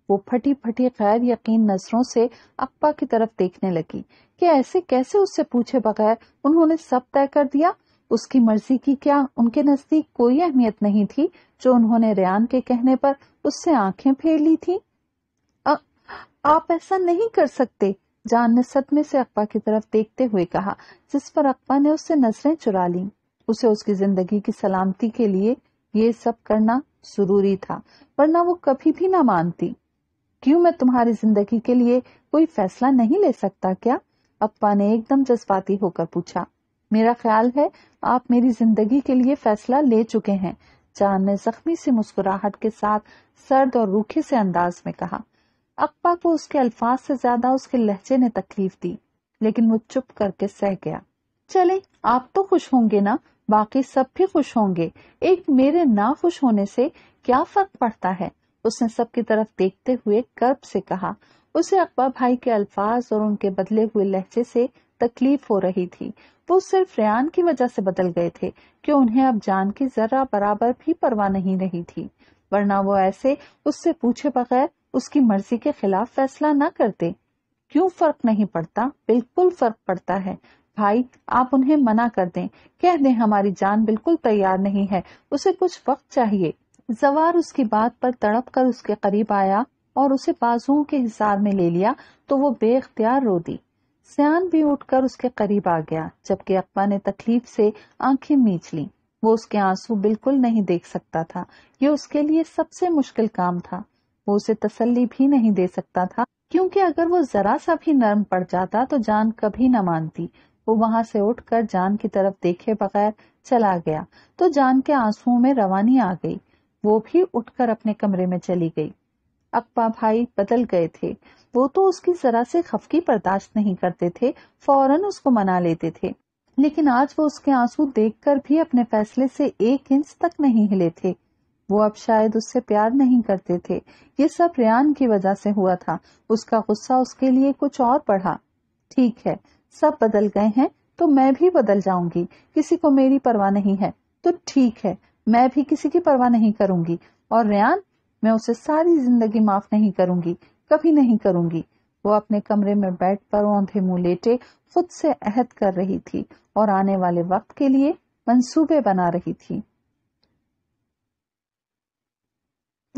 [SPEAKER 1] वो फटी फटी खैर यकीन नजरों से अप्पा की तरफ देखने लगी कि ऐसे कैसे उससे पूछे बगैर उन्होंने सब तय कर दिया उसकी मर्जी की क्या उनके नजदीक कोई अहमियत नहीं थी जो उन्होंने रियान के कहने पर उससे आंखें फेर ली थी आ, आप ऐसा नहीं कर सकते जान ने सदमे से अक्पा की तरफ देखते हुए कहा जिस पर अक्पा ने उससे नजरें चुरा ली उसे उसकी जिंदगी की सलामती के लिए ये सब करना जरूरी था वरना वो कभी भी ना मानती क्यों मैं तुम्हारी जिंदगी के लिए कोई फैसला नहीं ले सकता क्या अप्पा ने एकदम जज्बाती होकर पूछा मेरा ख्याल है आप मेरी जिंदगी के लिए फैसला ले चुके हैं चांद ने जख्मी से मुस्कुराहट के साथ सर्द और रूखे से अंदाज में कहा अक्पा को उसके अल्फाज से ज्यादा उसके लहजे ने तकलीफ दी लेकिन वो चुप करके सह गया चले आप तो खुश होंगे ना बाकी सब भी खुश होंगे एक मेरे ना खुश होने से क्या फर्क पड़ता है उसने सबकी तरफ देखते हुए कर्ब से कहा उसे अकबर भाई के अल्फाज और उनके बदले हुए लहजे से तकलीफ हो रही थी वो सिर्फ रेन की वजह से बदल गए थे कि उन्हें अब जान की जरा बराबर भी परवाह नहीं रही थी वरना वो ऐसे उससे पूछे बगैर उसकी मर्जी के खिलाफ फैसला न करते क्यों फर्क नहीं पड़ता बिल्कुल फर्क पड़ता है भाई आप उन्हें मना कर दें कह दें हमारी जान बिल्कुल तैयार नहीं है उसे कुछ वक्त चाहिए जवार उसकी बात पर तड़प कर उसके करीब आया और उसे बाजुओं के हिसार में ले लिया तो वो बेख्तियार रो दी सियान भी उठकर उसके करीब आ गया जबकि अकबा ने तकलीफ से आंखें मीच ली वो उसके आंसू बिल्कुल नहीं देख सकता था ये उसके लिए सबसे मुश्किल काम था वो उसे तसल्ली भी नहीं दे सकता था क्योंकि अगर वो जरा सा भी नरम पड़ जाता तो जान कभी न मानती वो वहां से उठकर जान की तरफ देखे बगैर चला गया तो जान के आंसुओं में रवानी आ गई वो भी उठकर अपने कमरे में चली गई अकबा भाई बदल गए थे वो तो उसकी जरा से खफकी बर्दाश्त नहीं करते थे फौरन उसको मना लेते थे लेकिन आज वो उसके आंसू देखकर भी अपने फैसले से एक इंच तक नहीं हिले थे वो अब शायद उससे प्यार नहीं करते थे ये सब रियान की वजह से हुआ था उसका गुस्सा उसके लिए कुछ और बढ़ा ठीक है सब बदल गए हैं तो मैं भी बदल जाऊंगी किसी को मेरी परवाह नहीं है तो ठीक है मैं भी किसी की परवाह नहीं करूंगी और रियान मैं उसे सारी जिंदगी माफ नहीं करूंगी कभी नहीं करूंगी वो अपने कमरे में बैठ पर औंधे मुंह लेटे खुद से अहद कर रही थी और आने वाले वक्त के लिए मंसूबे बना रही थी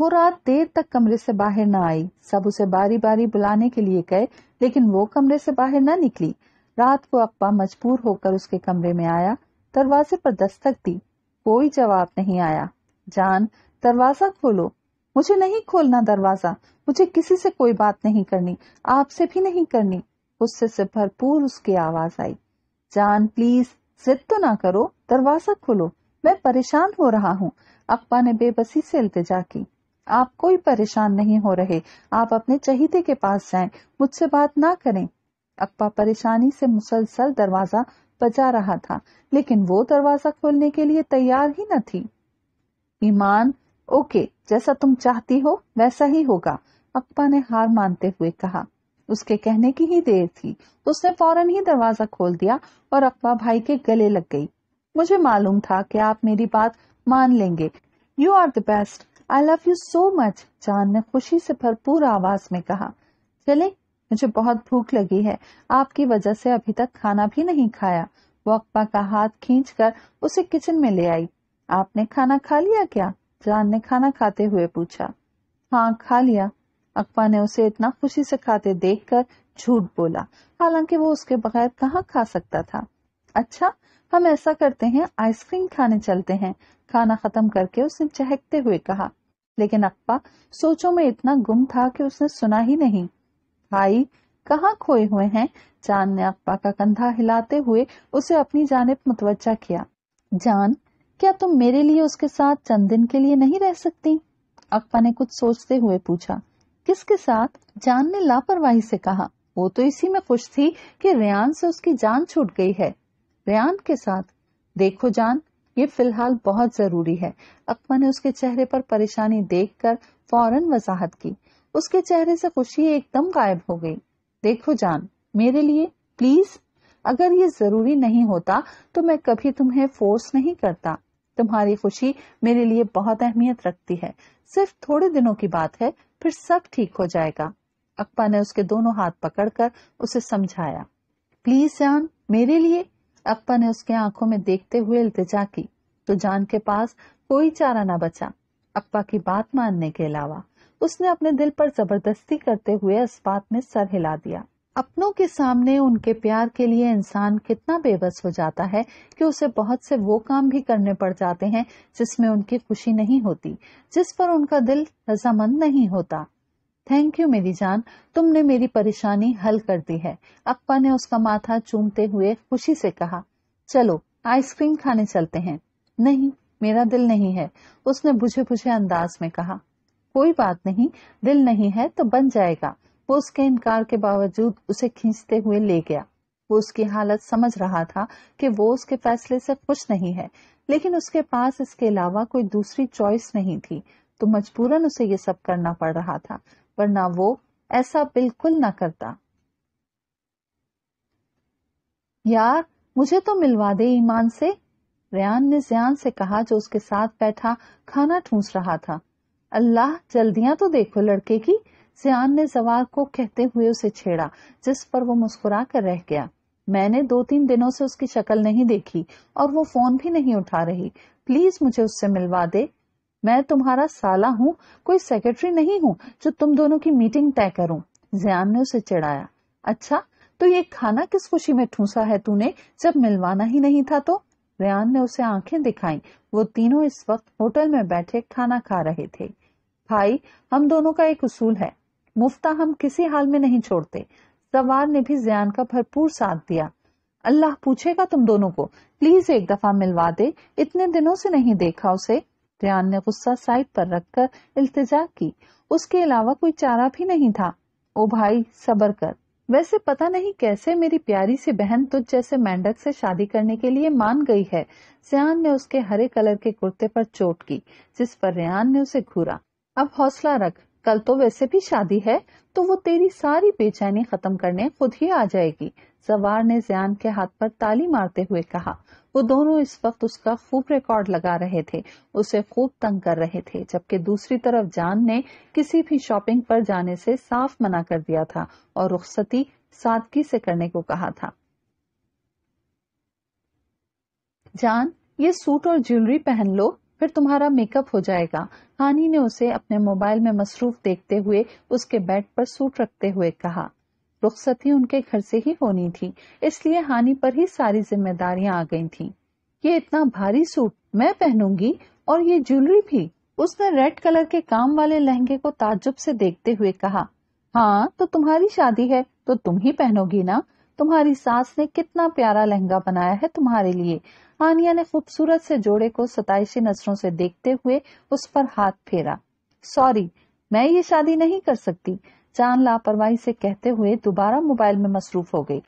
[SPEAKER 1] वो रात देर तक कमरे से बाहर न आई सब उसे बारी बारी बुलाने के लिए गए लेकिन वो कमरे से बाहर न निकली रात को अप्पा मजबूर होकर उसके कमरे में आया दरवाजे पर दस्तक दी कोई जवाब नहीं आया जान दरवाजा खोलो मुझे नहीं खोलना दरवाजा मुझे किसी से कोई बात नहीं करनी आपसे भी नहीं करनी गुस्से से भरपूर उसकी आवाज आई जान प्लीज जिद तो ना करो दरवाजा खोलो मैं परेशान हो रहा हूँ अप्पा ने बेबसी से इल्तजा की आप कोई परेशान नहीं हो रहे आप अपने चहीते के पास जाएं मुझसे बात ना करें अप्पा परेशानी से मुसलसल दरवाजा बजा रहा था लेकिन वो दरवाजा खोलने के लिए तैयार ही न थी ईमान ओके जैसा तुम चाहती हो वैसा ही होगा अप्पा ने हार मानते हुए कहा उसके कहने की ही देर थी उसने फौरन ही दरवाजा खोल दिया और अप्पा भाई के गले लग गई मुझे मालूम था कि आप मेरी बात मान लेंगे you are the best I love you so much जान ने खुशी से भरपूर आवाज में कहा चले मुझे बहुत भूख लगी है आपकी वजह से अभी तक खाना भी नहीं खाया वो अक्पा का हाथ खींचकर उसे किचन में ले आई आपने खाना खा लिया क्या जान ने खाना खाते हुए पूछा हाँ खा लिया अक्पा ने उसे इतना खुशी से खाते कर झूठ बोला हालांकि वो उसके बगैर कहाँ खा सकता था अच्छा हम ऐसा करते हैं आइसक्रीम खाने चलते हैं खाना खत्म करके उसने चहकते हुए कहा लेकिन अक्पा सोचों में इतना गुम था कि उसने सुना ही नहीं भाई कहाँ खोए हुए हैं जान ने अकबा का कंधा हिलाते हुए उसे अपनी जानब मुतवजा किया जान क्या तुम मेरे लिए उसके साथ चंद दिन के लिए नहीं रह सकती अकबा ने कुछ सोचते हुए पूछा किसके साथ जान ने लापरवाही से कहा वो तो इसी में खुश थी कि रियान से उसकी जान छूट गई है रियान के साथ देखो जान ये फिलहाल बहुत जरूरी है अकबर ने उसके चेहरे पर परेशानी देखकर फौरन वजाहत की उसके चेहरे से खुशी एकदम गायब हो गई देखो जान मेरे लिए प्लीज अगर ये जरूरी नहीं होता तो मैं कभी तुम्हें फोर्स नहीं करता तुम्हारी खुशी मेरे लिए बहुत अहमियत रखती है सिर्फ थोड़े दिनों की बात है फिर सब ठीक हो जाएगा अक्पा ने उसके दोनों हाथ पकड़कर उसे समझाया प्लीज जान मेरे लिए अक्पा ने उसके आंखों में देखते हुए इल्तिजा की तो जान के पास कोई चारा ना बचा अक्पा की बात मानने के अलावा उसने अपने दिल पर जबरदस्ती करते हुए इस बात में सर हिला दिया अपनों के सामने उनके प्यार के लिए इंसान कितना बेबस हो जाता है कि उसे बहुत से वो काम भी करने पड़ जाते हैं जिसमें उनकी खुशी नहीं होती जिस पर उनका दिल रजामंद नहीं होता थैंक यू मेरी जान तुमने मेरी परेशानी हल कर दी है अप्पा ने उसका माथा चूमते हुए खुशी से कहा चलो आइसक्रीम खाने चलते हैं नहीं मेरा दिल नहीं है उसने बुझे बुझे अंदाज में कहा कोई बात नहीं दिल नहीं है तो बन जाएगा वो उसके इनकार के बावजूद उसे खींचते हुए ले गया वो उसकी हालत समझ रहा था कि वो उसके फैसले से खुश नहीं है लेकिन उसके पास इसके अलावा कोई दूसरी चॉइस नहीं थी तो मजबूरन उसे ये सब करना पड़ रहा था वरना वो ऐसा बिल्कुल ना करता यार मुझे तो मिलवा दे ईमान से रियान ने जयान से कहा जो उसके साथ बैठा खाना ठूस रहा था अल्लाह जल्दियां तो देखो लड़के की सियान ने सवार को कहते हुए उसे छेड़ा जिस पर वो मुस्कुरा कर रह गया मैंने दो तीन दिनों से उसकी शक्ल नहीं देखी और वो फोन भी नहीं उठा रही प्लीज मुझे उससे मिलवा दे मैं तुम्हारा साला हूँ कोई सेक्रेटरी नहीं हूँ जो तुम दोनों की मीटिंग तय करूँ जयान ने उसे चिड़ाया अच्छा तो ये खाना किस खुशी में ठूसा है तूने जब मिलवाना ही नहीं था तो रियान ने उसे आंखें दिखाई वो तीनों इस वक्त होटल में बैठे खाना खा रहे थे भाई हम दोनों का एक उसूल है मुफ्ता हम किसी हाल में नहीं छोड़ते सवार ने भी जयान का भरपूर साथ दिया अल्लाह पूछेगा तुम दोनों को प्लीज एक दफा मिलवा दे इतने दिनों से नहीं देखा उसे रियान ने गुस्सा साइड पर रखकर इल्तिजा की उसके अलावा कोई चारा भी नहीं था ओ भाई सबर कर वैसे पता नहीं कैसे मेरी प्यारी सी बहन तुझ जैसे मेंढक से शादी करने के लिए मान गई है सियान ने उसके हरे कलर के कुर्ते पर चोट की जिस पर रियान ने उसे घूरा अब हौसला रख कल तो वैसे भी शादी है तो वो तेरी सारी बेचैनी खत्म करने खुद ही आ जाएगी जवार ने जयान के हाथ पर ताली मारते हुए कहा वो दोनों इस वक्त उसका खूब रिकॉर्ड लगा रहे थे उसे खूब तंग कर रहे थे जबकि दूसरी तरफ जान ने किसी भी शॉपिंग पर जाने से साफ मना कर दिया था और रुखसती सादगी से करने को कहा था जान ये सूट और ज्वेलरी पहन लो फिर तुम्हारा मेकअप हो जाएगा हानि ने उसे अपने मोबाइल में मसरूफ देखते हुए उसके बेड पर सूट रखते हुए कहा रुखसती उनके घर से ही होनी थी इसलिए हानि पर ही सारी जिम्मेदारियां आ गई थी ये इतना भारी सूट मैं पहनूंगी और ये ज्वेलरी भी उसने रेड कलर के काम वाले लहंगे को ताजुब से देखते हुए कहा हाँ तो तुम्हारी शादी है तो तुम ही पहनोगी ना तुम्हारी सास ने कितना प्यारा लहंगा बनाया है तुम्हारे लिए आनिया ने खूबसूरत से जोड़े को सताइशी नजरों से देखते हुए उस पर हाथ फेरा सॉरी मैं ये शादी नहीं कर सकती चांद लापरवाही से कहते हुए दोबारा मोबाइल में मसरूफ हो गई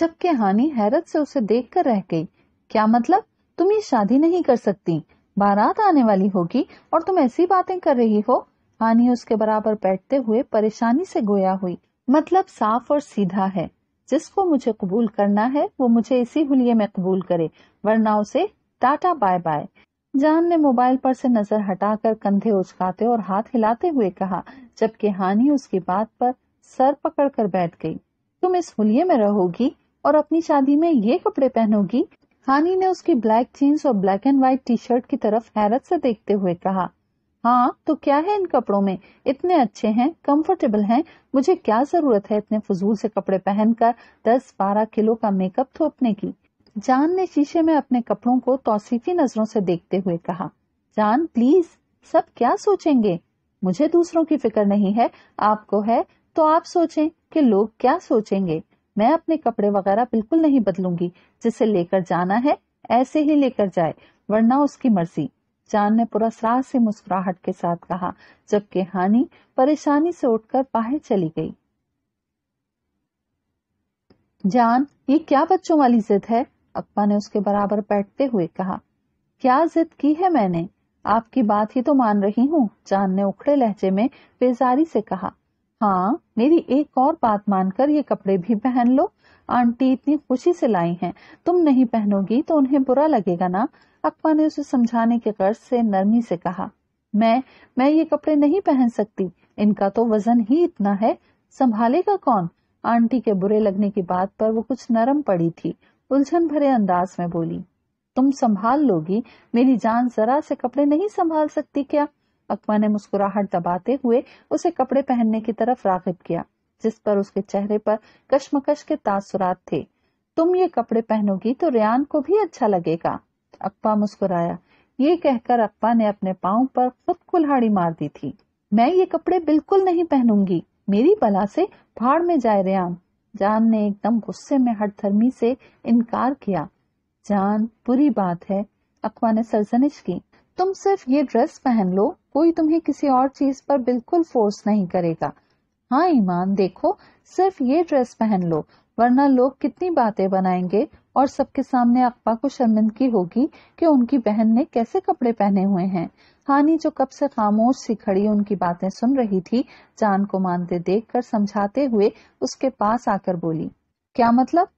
[SPEAKER 1] जबकि हानि हैरत से उसे देख कर रह गई क्या मतलब तुम ये शादी नहीं कर सकती बारात आने वाली होगी और तुम ऐसी बातें कर रही हो हानि उसके बराबर बैठते हुए परेशानी से गोया हुई मतलब साफ और सीधा है जिसको मुझे कबूल करना है वो मुझे इसी हुलिये में कबूल करे वरना उसे टाटा बाय बाय जान ने मोबाइल पर से नजर हटाकर कंधे उचकाते और हाथ हिलाते हुए कहा जबकि हानि उसकी बात पर सर पकड़कर बैठ गई तुम इस हुलिये में रहोगी और अपनी शादी में ये कपड़े पहनोगी हानी ने उसकी ब्लैक जीन्स और black and white T shirt की तरफ हैरत से देखते हुए कहा हाँ तो क्या है इन कपड़ों में इतने अच्छे हैं कंफर्टेबल हैं मुझे क्या जरूरत है इतने फजूल से कपड़े पहनकर दस बारह किलो का मेकअप तो थोपने की जान ने शीशे में अपने कपड़ों को तोसीफी नजरों से देखते हुए कहा जान प्लीज सब क्या सोचेंगे मुझे दूसरों की फिक्र नहीं है आपको है तो आप सोचें कि लोग क्या सोचेंगे मैं अपने कपड़े वगैरह बिल्कुल नहीं बदलूंगी जिसे लेकर जाना है ऐसे ही लेकर जाए वरना उसकी मर्जी चांद ने पुरस्कार से मुस्कुराहट के साथ कहा जबकि हानि परेशानी से उठकर बाहर चली गई जान ये क्या बच्चों वाली जिद है अक्पा ने उसके बराबर बैठते हुए कहा क्या जिद की है मैंने आपकी बात ही तो मान रही हूँ जान ने उखड़े लहजे में बेजारी से कहा हाँ मेरी एक और बात मानकर ये कपड़े भी पहन लो आंटी इतनी खुशी से लाई हैं तुम नहीं पहनोगी तो उन्हें बुरा लगेगा ना अकवा ने उसे समझाने के गर्ज से नरमी से कहा मैं मैं ये कपड़े नहीं पहन सकती इनका तो वजन ही इतना है संभालेगा कौन आंटी के बुरे लगने की बात पर वो कुछ नरम पड़ी थी उलझन भरे अंदाज में बोली तुम संभाल लोगी मेरी जान जरा से कपड़े नहीं संभाल सकती क्या अकबा ने मुस्कुराहट दबाते हुए उसे कपड़े पहनने की तरफ रागिब किया जिस पर उसके चेहरे पर कश्मकश के तासुरात थे तुम ये कपड़े पहनोगी तो रियान को भी अच्छा लगेगा अप्पा मुस्कुराया ये कहकर अप्पा ने अपने पाँव पर खुद कुल्हाड़ी मार दी थी मैं ये कपड़े बिल्कुल नहीं पहनूंगी मेरी बला से भाड़ में जाए रेम जान ने एकदम गुस्से में हठधर्मी से इनकार किया जान बुरी बात है अक्वा ने सरजनिश की तुम सिर्फ ये ड्रेस पहन लो कोई तुम्हें किसी और चीज पर बिल्कुल फोर्स नहीं करेगा हाँ ईमान देखो सिर्फ ये ड्रेस पहन लो वरना लोग कितनी बातें बनाएंगे और सबके सामने अकबा को शर्मिंदगी होगी कि उनकी बहन ने कैसे कपड़े पहने हुए हैं हानि जो कब से खामोश सी खड़ी उनकी बातें सुन रही थी जान को मानते देखकर समझाते हुए उसके पास आकर बोली क्या मतलब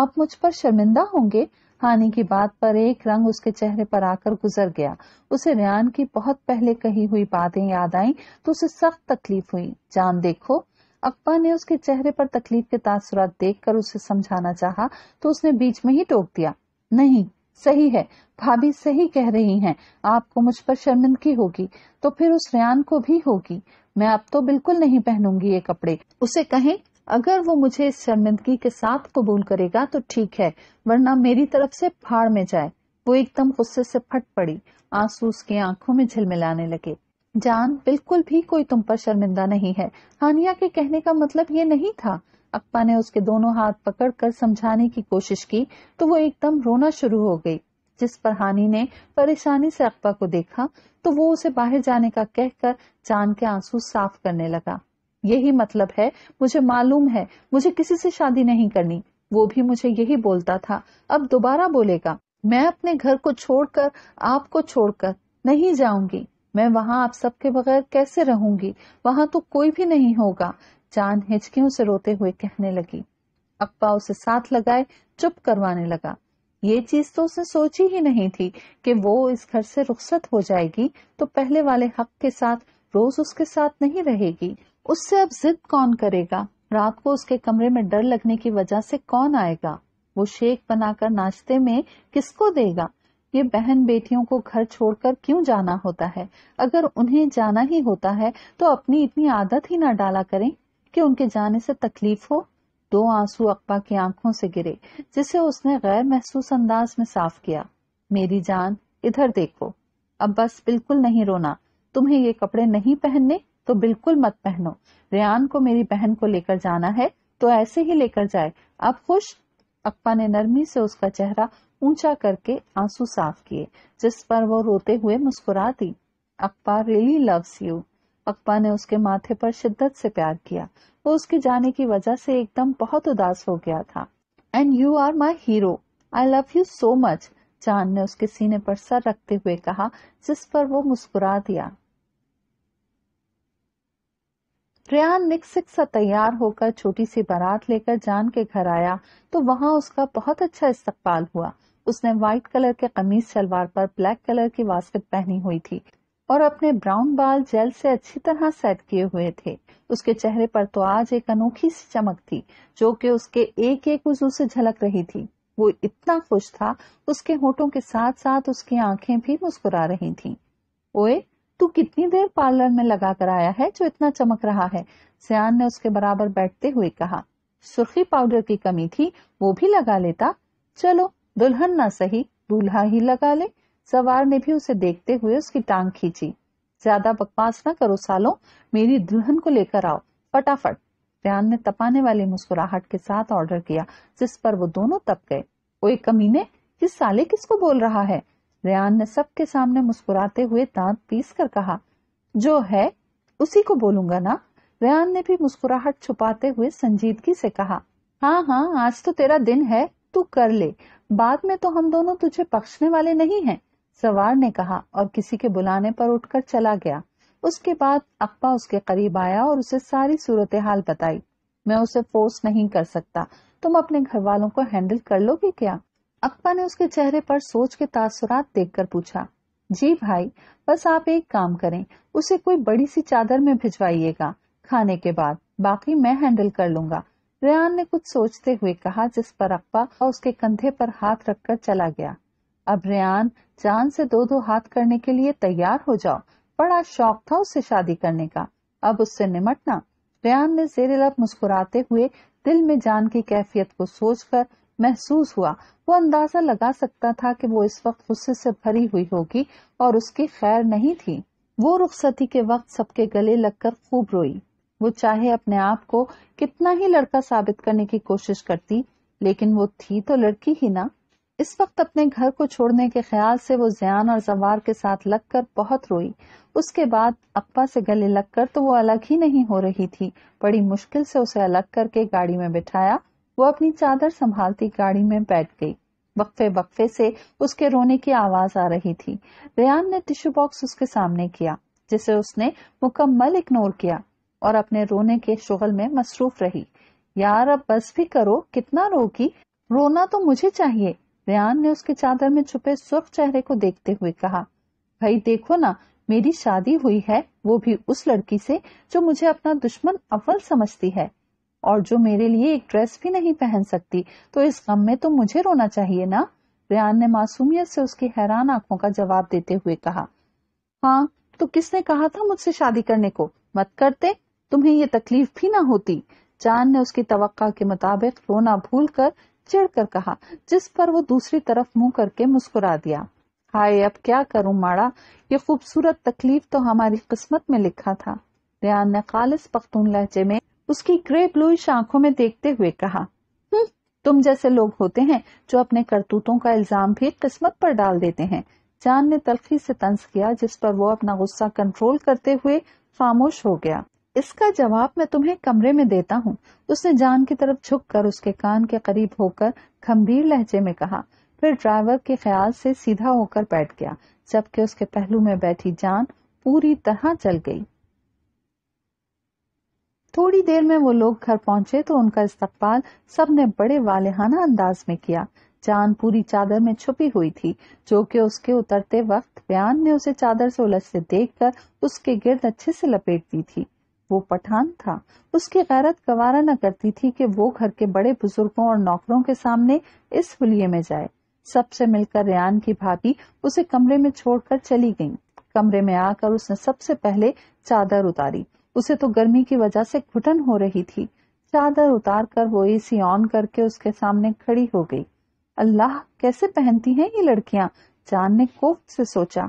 [SPEAKER 1] आप मुझ पर शर्मिंदा होंगे हानि की बात पर एक रंग उसके चेहरे पर आकर गुजर गया उसे रियान की बहुत पहले कही हुई बातें याद आईं तो उसे सख्त तकलीफ हुई जान देखो अकबर ने उसके चेहरे पर तकलीफ के तासुरात देखकर उसे समझाना चाहा तो उसने बीच में ही टोक दिया नहीं सही है भाभी सही कह रही हैं आपको मुझ पर शर्मिंदगी होगी तो फिर उस रियान को भी होगी मैं अब तो बिल्कुल नहीं पहनूंगी ये कपड़े उसे कहें अगर वो मुझे इस शर्मिंदगी के साथ कबूल करेगा तो ठीक है वरना मेरी तरफ से फाड़ में जाए वो एकदम गुस्से से फट पड़ी आंसू उसकी आंखों में झिलमिलाने लगे जान बिल्कुल भी कोई तुम पर शर्मिंदा नहीं है हानिया के कहने का मतलब ये नहीं था अप्पा ने उसके दोनों हाथ पकड़कर समझाने की कोशिश की तो वो एकदम रोना शुरू हो गई जिस पर हानि ने परेशानी से अप्पा को देखा तो वो उसे बाहर जाने का कहकर जान के आंसू साफ करने लगा यही मतलब है मुझे मालूम है मुझे किसी से शादी नहीं करनी वो भी मुझे यही बोलता था अब दोबारा बोलेगा मैं अपने घर को छोड़कर आपको छोड़कर नहीं जाऊंगी मैं वहां आप सबके बगैर कैसे रहूंगी वहां तो कोई भी नहीं होगा चांद हिचकियों से रोते हुए कहने लगी अप्पा उसे साथ लगाए चुप करवाने लगा ये चीज तो उसने सोची ही नहीं थी कि वो इस घर से रुखसत हो जाएगी तो पहले वाले हक के साथ रोज उसके साथ नहीं रहेगी उससे अब जिद कौन करेगा रात को उसके कमरे में डर लगने की वजह से कौन आएगा वो शेख बनाकर नाश्ते में किसको देगा ये बहन बेटियों को घर छोड़कर क्यों जाना होता है अगर उन्हें जाना ही होता है तो अपनी इतनी आदत ही ना डाला करें कि उनके जाने से तकलीफ हो दो आंसू अकबा की आंखों से गिरे जिसे उसने गैर महसूस अंदाज में साफ किया मेरी जान इधर देखो अब बस बिल्कुल नहीं रोना तुम्हें ये कपड़े नहीं पहनने तो बिल्कुल मत पहनो रियान को मेरी बहन को लेकर जाना है तो ऐसे ही लेकर जाए अब खुश अकबा ने नरमी से उसका चेहरा ऊंचा करके आंसू साफ किए जिस पर वो रोते हुए मुस्कुरा दी Akba really loves you Akba ने उसके माथे पर शिद्दत से प्यार किया वो उसके जाने की वजह से एकदम बहुत उदास हो गया था and you are my hero I love you so much Chand ने उसके सीने पर सर रखते हुए कहा जिस पर वो मुस्कुरा दिया रियान निकसिक सा तैयार होकर छोटी सी बारात लेकर जान के घर आया तो वहां उसका बहुत अच्छा इस्तेमाल हुआ उसने व्हाइट कलर के कमीज सलवार पर ब्लैक कलर की वास्केट पहनी हुई थी और अपने ब्राउन बाल जेल से अच्छी तरह सेट किए हुए थे उसके चेहरे पर तो आज एक अनोखी सी चमक थी जो कि उसके एक एक उजू से झलक रही थी वो इतना खुश था उसके होठों के साथ साथ उसकी आंखें भी मुस्कुरा रही थीं। ओए तू कितनी देर पार्लर में लगा कर आया है जो इतना चमक रहा है सियान ने उसके बराबर बैठते हुए कहा सुर्खी पाउडर की कमी थी वो भी लगा लेता चलो दुल्हन ना सही दूल्हा ही लगा ले सवार ने भी उसे देखते हुए उसकी टांग खींची ज्यादा बकवास ना करो सालो मेरी दुल्हन को लेकर आओ फटाफट प्यान ने तपाने वाली मुस्कुराहट के साथ ऑर्डर किया जिस पर वो दोनों तप गए ओए कमीने किस साले किसको बोल रहा है रियान ने सबके सामने मुस्कुराते हुए दांत पीस कर कहा जो है उसी को बोलूंगा ना रेहान ने भी मुस्कुराहट छुपाते हुए संजीदगी से कहा हाँ हाँ आज तो तेरा दिन है तू कर ले बाद में तो हम दोनों तुझे पक्षने वाले नहीं हैं सवार ने कहा और किसी के बुलाने पर उठकर चला गया उसके बाद अप्पा उसके करीब आया और उसे सारी सूरत हाल बताई मैं उसे फोर्स नहीं कर सकता तुम अपने घर वालों को हैंडल कर लोगे क्या अप्पा ने उसके चेहरे पर सोच के तासुरात देखकर पूछा जी भाई बस आप एक काम करें उसे कोई बड़ी सी चादर में भिजवाइएगा खाने के बाद बाकी मैं हैंडल कर लूंगा रेहान ने कुछ सोचते हुए कहा जिस पर अप्पा उसके कंधे पर हाथ रखकर चला गया अब रेहान जान से दो दो हाथ करने के लिए तैयार हो जाओ बड़ा शौक था उससे शादी करने का अब उससे निमटना रेहान ने जेर लब मुस्कुराते हुए दिल में जान की कैफियत को सोचकर महसूस हुआ वो अंदाजा लगा सकता था कि वो इस वक्त गुस्से से भरी हुई होगी और उसकी खैर नहीं थी वो रुखसती के वक्त सबके गले लगकर खूब रोई वो चाहे अपने आप को कितना ही लड़का साबित करने की कोशिश करती लेकिन वो थी तो लड़की ही ना इस वक्त अपने घर को छोड़ने के ख्याल से वो ज्यान और जवार के साथ लगकर बहुत रोई उसके बाद अप्पा से गले लगकर तो वो अलग ही नहीं हो रही थी बड़ी मुश्किल से उसे अलग करके गाड़ी में बिठाया वो अपनी चादर संभालती गाड़ी में बैठ गई वक्फे वक्फे से उसके रोने की आवाज आ रही थी रियान ने टिश्यू बॉक्स उसके सामने किया जिसे उसने मुकम्मल इग्नोर किया और अपने रोने के शुगल में मसरूफ रही यार अब बस भी करो कितना रोगी रोना तो मुझे चाहिए रियान ने उसकी चादर में छुपे सुर्ख चेहरे को देखते हुए कहा भाई देखो ना मेरी शादी हुई है वो भी उस लड़की से जो मुझे अपना दुश्मन अव्वल समझती है और जो मेरे लिए एक ड्रेस भी नहीं पहन सकती तो इस गम में तो मुझे रोना चाहिए ना रियान ने मासूमियत से उसकी हैरान आंखों का जवाब देते हुए कहा हाँ तो किसने कहा था मुझसे शादी करने को मत करते तुम्हें ये तकलीफ भी ना होती चांद ने उसकी तवक्का के मुताबिक रोना भूल कर चिड़ कर कहा जिस पर वो दूसरी तरफ मुंह करके मुस्कुरा दिया हाय अब क्या करूं माड़ा ये खूबसूरत तकलीफ तो हमारी किस्मत में लिखा था रियान ने खालिस पख्तून लहजे में उसकी ग्रे ब्लू आंखों में देखते हुए कहा हम्म, तुम जैसे लोग होते हैं जो अपने करतूतों का इल्जाम भी किस्मत पर डाल देते हैं चांद ने तलखी से तंज किया जिस पर वो अपना गुस्सा कंट्रोल करते हुए खामोश हो गया इसका जवाब मैं तुम्हें कमरे में देता हूँ उसने जान की तरफ झुककर उसके कान के करीब होकर खम्भीर लहजे में कहा फिर ड्राइवर के ख्याल से सीधा होकर बैठ गया जबकि उसके पहलू में बैठी जान पूरी तरह चल गई थोड़ी देर में वो लोग घर पहुंचे तो उनका इस्तकबाल सबने बड़े वालेहाना अंदाज में किया जान पूरी चादर में छुपी हुई थी जो कि उसके उतरते वक्त बयान ने उसे चादर से उलझते देखकर उसके गिर्द अच्छे से लपेट दी थी वो पठान था उसकी गैरत गवारा न करती थी कि वो घर के बड़े बुजुर्गों और नौकरों के सामने इस हुए में जाए सबसे मिलकर रियान की भाभी उसे कमरे में छोड़कर चली गई कमरे में आकर उसने सबसे पहले चादर उतारी उसे तो गर्मी की वजह से घुटन हो रही थी चादर उतार कर वो एसी ऑन करके उसके सामने खड़ी हो गई अल्लाह कैसे पहनती हैं ये लड़कियां जान ने कोफ से सोचा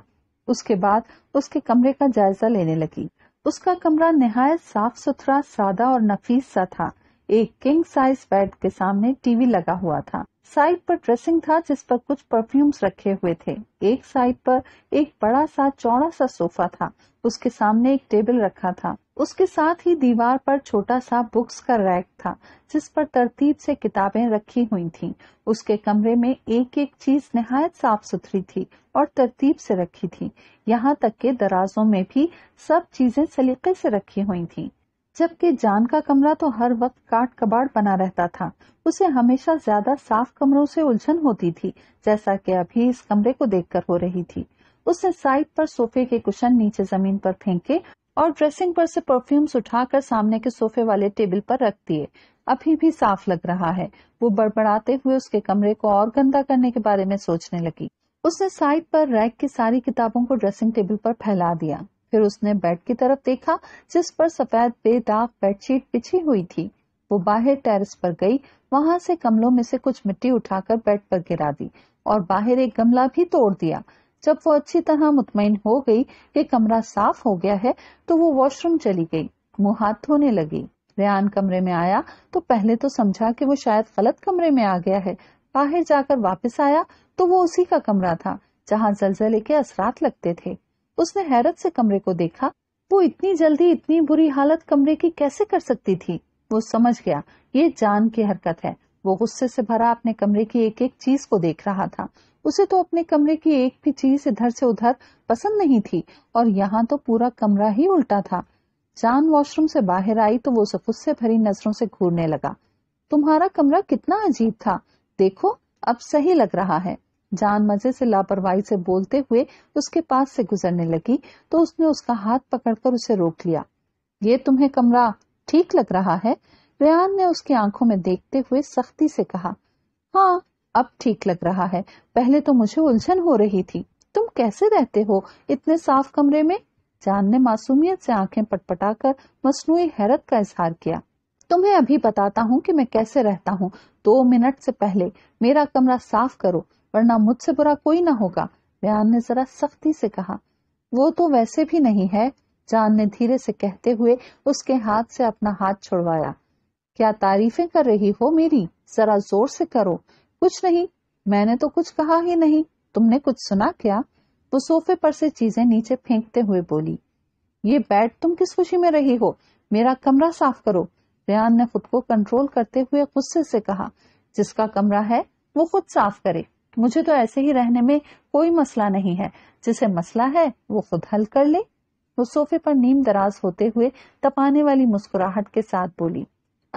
[SPEAKER 1] उसके बाद उसके कमरे का जायजा लेने लगी उसका कमरा नहायत साफ सुथरा सादा और नफीस सा था एक किंग साइज बेड के सामने टीवी लगा हुआ था साइड पर ड्रेसिंग था जिस पर कुछ परफ्यूम्स रखे हुए थे एक साइड पर एक बड़ा सा चौड़ा सा सोफा था उसके सामने एक टेबल रखा था उसके साथ ही दीवार पर छोटा सा बुक्स का रैक था जिस पर तरतीब से किताबें रखी हुई थीं। उसके कमरे में एक एक चीज नहायत साफ सुथरी थी और तरतीब से रखी थी यहाँ तक के दराजों में भी सब चीजें सलीके से रखी हुई थीं। जबकि जान का कमरा तो हर वक्त काट कबाड़ बना रहता था उसे हमेशा ज्यादा साफ कमरों से उलझन होती थी जैसा की अभी इस कमरे को देख हो रही थी उसने साइड पर सोफे के कुशन नीचे जमीन पर फेंके और ड्रेसिंग पर से परफ्यूम्स उठाकर सामने के सोफे वाले टेबल पर रख दिए अभी भी साफ लग रहा है वो बड़बड़ाते हुए उसके कमरे को और गंदा करने के बारे में सोचने लगी उसने साइड पर रैक की सारी किताबों को ड्रेसिंग टेबल पर फैला दिया फिर उसने बेड की तरफ देखा जिस पर सफेद बेदाग बेडशीट बिछी हुई थी वो बाहर टेरिस पर गई वहां से कमलों में से कुछ मिट्टी उठाकर बेड पर गिरा दी और बाहर एक गमला भी तोड़ दिया जब वो अच्छी तरह मुतमिन हो गई कि कमरा साफ हो गया है तो वो वॉशरूम चली गई मुंह हाथ धोने लगी रेहान कमरे में आया तो पहले तो समझा कि वो शायद गलत कमरे में आ गया है बाहर जाकर वापस आया तो वो उसी का कमरा था जहाँ जलजले के असरात लगते थे उसने हैरत से कमरे को देखा वो इतनी जल्दी इतनी बुरी हालत कमरे की कैसे कर सकती थी वो समझ गया ये जान की हरकत है वो गुस्से से भरा अपने कमरे की एक एक चीज को देख रहा था उसे तो अपने कमरे की एक भी चीज इधर से उधर पसंद नहीं थी और यहाँ तो पूरा कमरा ही उल्टा था जान वॉशरूम से बाहर आई तो वो उसे गुस्से भरी नजरों से घूरने लगा तुम्हारा कमरा कितना अजीब था देखो अब सही लग रहा है जान मजे से लापरवाही से बोलते हुए उसके पास से गुजरने लगी तो उसने उसका हाथ पकड़कर उसे रोक लिया ये तुम्हें कमरा ठीक लग रहा है रेहान ने उसकी आंखों में देखते हुए सख्ती से कहा हाँ अब ठीक लग रहा है पहले तो मुझे उलझन हो रही थी तुम कैसे रहते हो इतने साफ कमरे में जान ने मासूमियत से आंखें पटपटाकर मसनू हैरत का इजहार किया तुम्हें अभी बताता हूँ कि मैं कैसे रहता हूँ दो मिनट से पहले मेरा कमरा साफ करो वरना मुझसे बुरा कोई ना होगा रेहान ने जरा सख्ती से कहा वो तो वैसे भी नहीं है जान ने धीरे से कहते हुए उसके हाथ से अपना हाथ छुड़वाया क्या तारीफें कर रही हो मेरी जरा जोर से करो कुछ नहीं मैंने तो कुछ कहा ही नहीं तुमने कुछ सुना क्या वो सोफे पर से चीजें नीचे फेंकते हुए बोली ये बेड तुम किस खुशी में रही हो मेरा कमरा साफ करो रियान ने खुद को कंट्रोल करते हुए गुस्से से कहा जिसका कमरा है वो खुद साफ करे मुझे तो ऐसे ही रहने में कोई मसला नहीं है जिसे मसला है वो खुद हल कर ले वो सोफे पर नीम दराज होते हुए तपाने वाली मुस्कुराहट के साथ बोली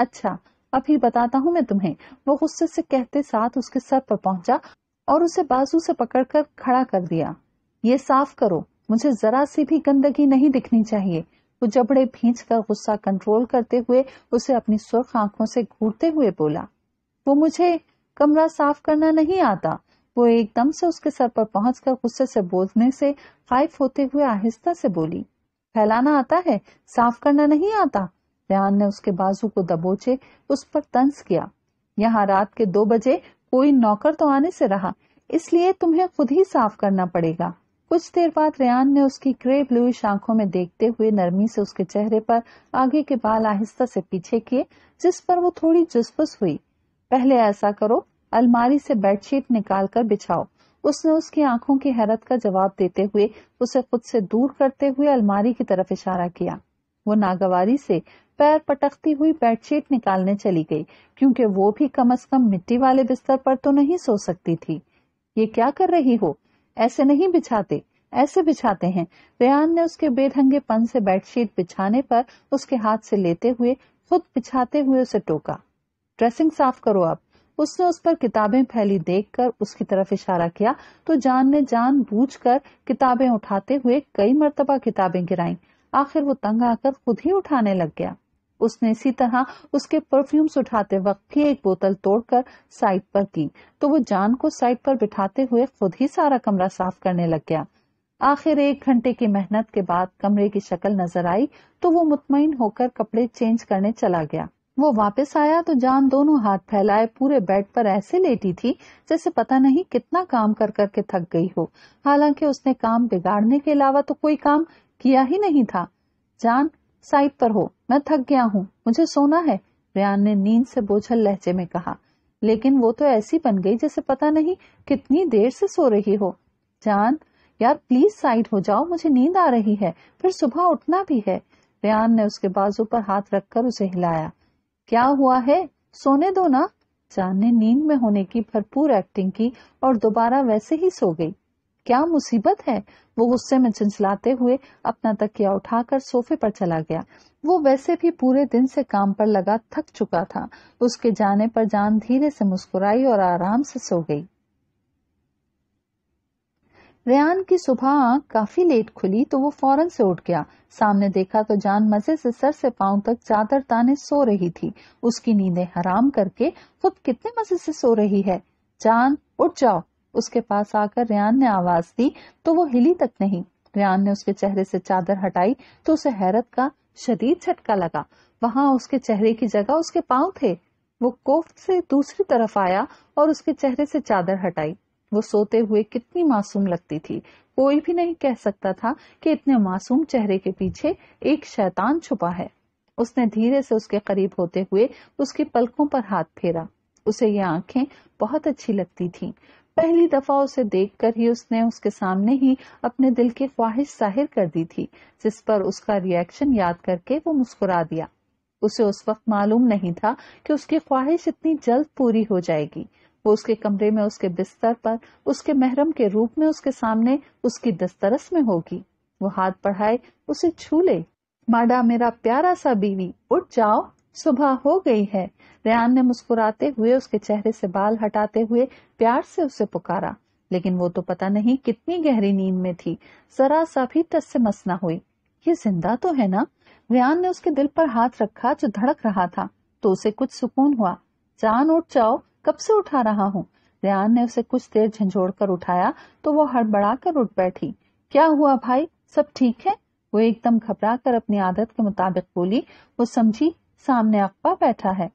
[SPEAKER 1] अच्छा अभी बताता हूँ मैं तुम्हें वो गुस्से से कहते साथ उसके सर पर पहुंचा और उसे बाजू से पकड़कर खड़ा कर दिया ये साफ करो मुझे जरा सी भी गंदगी नहीं दिखनी चाहिए वो जबड़े भींच कर गुस्सा कंट्रोल करते हुए उसे अपनी सुर्ख आंखों से घूरते हुए बोला वो मुझे कमरा साफ करना नहीं आता वो एकदम से उसके सर पर पहुंचकर गुस्से से बोलने से खाइफ होते हुए आहिस्ता से बोली फैलाना आता है साफ करना नहीं आता रेहान ने उसके बाजू को दबोचे उस पर तंस किया यहाँ रात के दो बजे कोई नौकर तो आने से रहा इसलिए तुम्हें खुद ही साफ करना पड़ेगा कुछ देर बाद रेहान ने उसकी ग्रे ब्लूइश आंखों में देखते हुए नरमी से उसके चेहरे पर आगे के बाल आहिस्ता से पीछे किए जिस पर वो थोड़ी जुसपुस हुई पहले ऐसा करो अलमारी से बेडशीट निकालकर बिछाओ उसने उसकी आंखों की हैरत का जवाब देते हुए उसे खुद से दूर करते हुए अलमारी की तरफ इशारा किया वो नागवारी से पैर पटकती हुई बेडशीट निकालने चली गई क्योंकि वो भी कम अज कम मिट्टी वाले बिस्तर पर तो नहीं सो सकती थी ये क्या कर रही हो ऐसे नहीं बिछाते ऐसे बिछाते हैं रेहान ने उसके बेढंगे पन से बेडशीट बिछाने पर उसके हाथ से लेते हुए खुद बिछाते हुए उसे टोका ड्रेसिंग साफ करो अब उसने उस पर किताबें फैली देखकर उसकी तरफ इशारा किया तो जान ने जान बूझ कर किताबें उठाते हुए कई मरतबा किताबें गिराई आखिर वो तंग आकर खुद ही उठाने लग गया उसने इसी तरह उसके परफ्यूम्स उठाते वक्त भी एक बोतल तोड़कर साइड पर की तो वो जान को साइड पर बिठाते हुए खुद ही सारा कमरा साफ करने लग गया आखिर एक घंटे की मेहनत के बाद कमरे की शक्ल नजर आई तो वो मुतमिन होकर कपड़े चेंज करने चला गया वो वापस आया तो जान दोनों हाथ फैलाए पूरे बेड पर ऐसे लेटी थी जैसे पता नहीं कितना काम कर करके थक गई हो हालांकि उसने काम बिगाड़ने के अलावा तो कोई काम किया ही नहीं था जान साइड पर हो मैं थक गया हूँ मुझे सोना है रियान ने नींद से बोझल लहजे में कहा लेकिन वो तो ऐसी बन गई जैसे पता नहीं कितनी देर से सो रही हो जान यार प्लीज साइड हो जाओ मुझे नींद आ रही है फिर सुबह उठना भी है रियान ने उसके बाजू पर हाथ रखकर उसे हिलाया क्या हुआ है सोने दो ना जान ने नींद में होने की भरपूर एक्टिंग की और दोबारा वैसे ही सो गई क्या मुसीबत है वो गुस्से में चिंचलाते हुए अपना तकिया उठाकर सोफे पर चला गया वो वैसे भी पूरे दिन से काम पर लगा थक चुका था उसके जाने पर जान धीरे से मुस्कुराई और आराम से सो गई रेयान की सुबह आंख काफी लेट खुली तो वो फौरन से उठ गया सामने देखा तो जान मजे से सर से पांव तक चादर ताने सो रही थी उसकी नींदें हराम करके खुद कितने मजे से सो रही है जान उठ जाओ उसके पास आकर रियान ने आवाज दी तो वो हिली तक नहीं रियान ने उसके चेहरे से चादर हटाई तो उसे हैरत का शदीद झटका लगा वहां उसके चेहरे की जगह उसके पांव थे वो कोफ्त से दूसरी तरफ आया और उसके चेहरे से चादर हटाई वो सोते हुए कितनी मासूम लगती थी कोई भी नहीं कह सकता था कि इतने मासूम चेहरे के पीछे एक शैतान छुपा है उसने धीरे से उसके करीब होते हुए उसकी पलकों पर हाथ फेरा उसे ये आंखें बहुत अच्छी लगती थीं। पहली दफा उसे देखकर ही उसने उसके सामने ही अपने दिल की ख्वाहिश जाहिर कर दी थी जिस पर उसका रिएक्शन याद करके वो मुस्कुरा दिया उसे उस वक्त मालूम नहीं था कि उसकी ख्वाहिश इतनी जल्द पूरी हो जाएगी वो उसके कमरे में उसके बिस्तर पर उसके महरम के रूप में उसके सामने उसकी दस्तरस में होगी वो हाथ पढ़ाए उसे छू ले माडा मेरा प्यारा सा बीवी उठ जाओ सुबह हो गई है रेहान ने मुस्कुराते हुए उसके चेहरे से बाल हटाते हुए प्यार से उसे पुकारा लेकिन वो तो पता नहीं कितनी गहरी नींद में थी जरा सा भी टस ना हुई ये जिंदा तो है ना रेहान ने उसके दिल पर हाथ रखा जो धड़क रहा था तो उसे कुछ सुकून हुआ जान उठ जाओ कब से उठा रहा हूँ रेहान ने उसे कुछ देर झंझोड़ कर उठाया तो वो हड़बड़ा कर उठ बैठी क्या हुआ भाई सब ठीक है वो एकदम घबरा कर अपनी आदत के मुताबिक बोली वो समझी सामने अप्पा बैठा है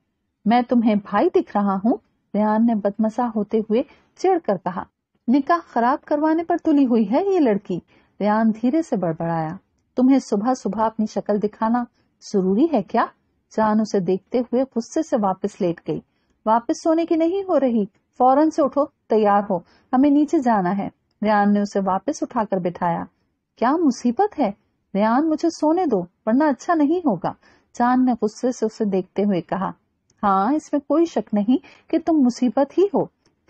[SPEAKER 1] मैं तुम्हें भाई दिख रहा हूँ रेहान ने बदमसा होते हुए चिड़ कर कहा निकाह खराब करवाने पर तुली हुई है ये लड़की रेहान धीरे से बड़बड़ाया तुम्हें सुबह सुबह अपनी शक्ल दिखाना जरूरी है क्या जान उसे देखते हुए गुस्से से वापस लेट गई वापस सोने की नहीं हो रही फौरन से उठो तैयार हो हमें नीचे जाना है रेहान ने उसे वापस उठाकर बिठाया क्या मुसीबत है रेहान मुझे सोने दो वरना अच्छा नहीं होगा चांद ने गुस्से से उसे देखते हुए कहा हाँ इसमें कोई शक नहीं कि तुम मुसीबत ही हो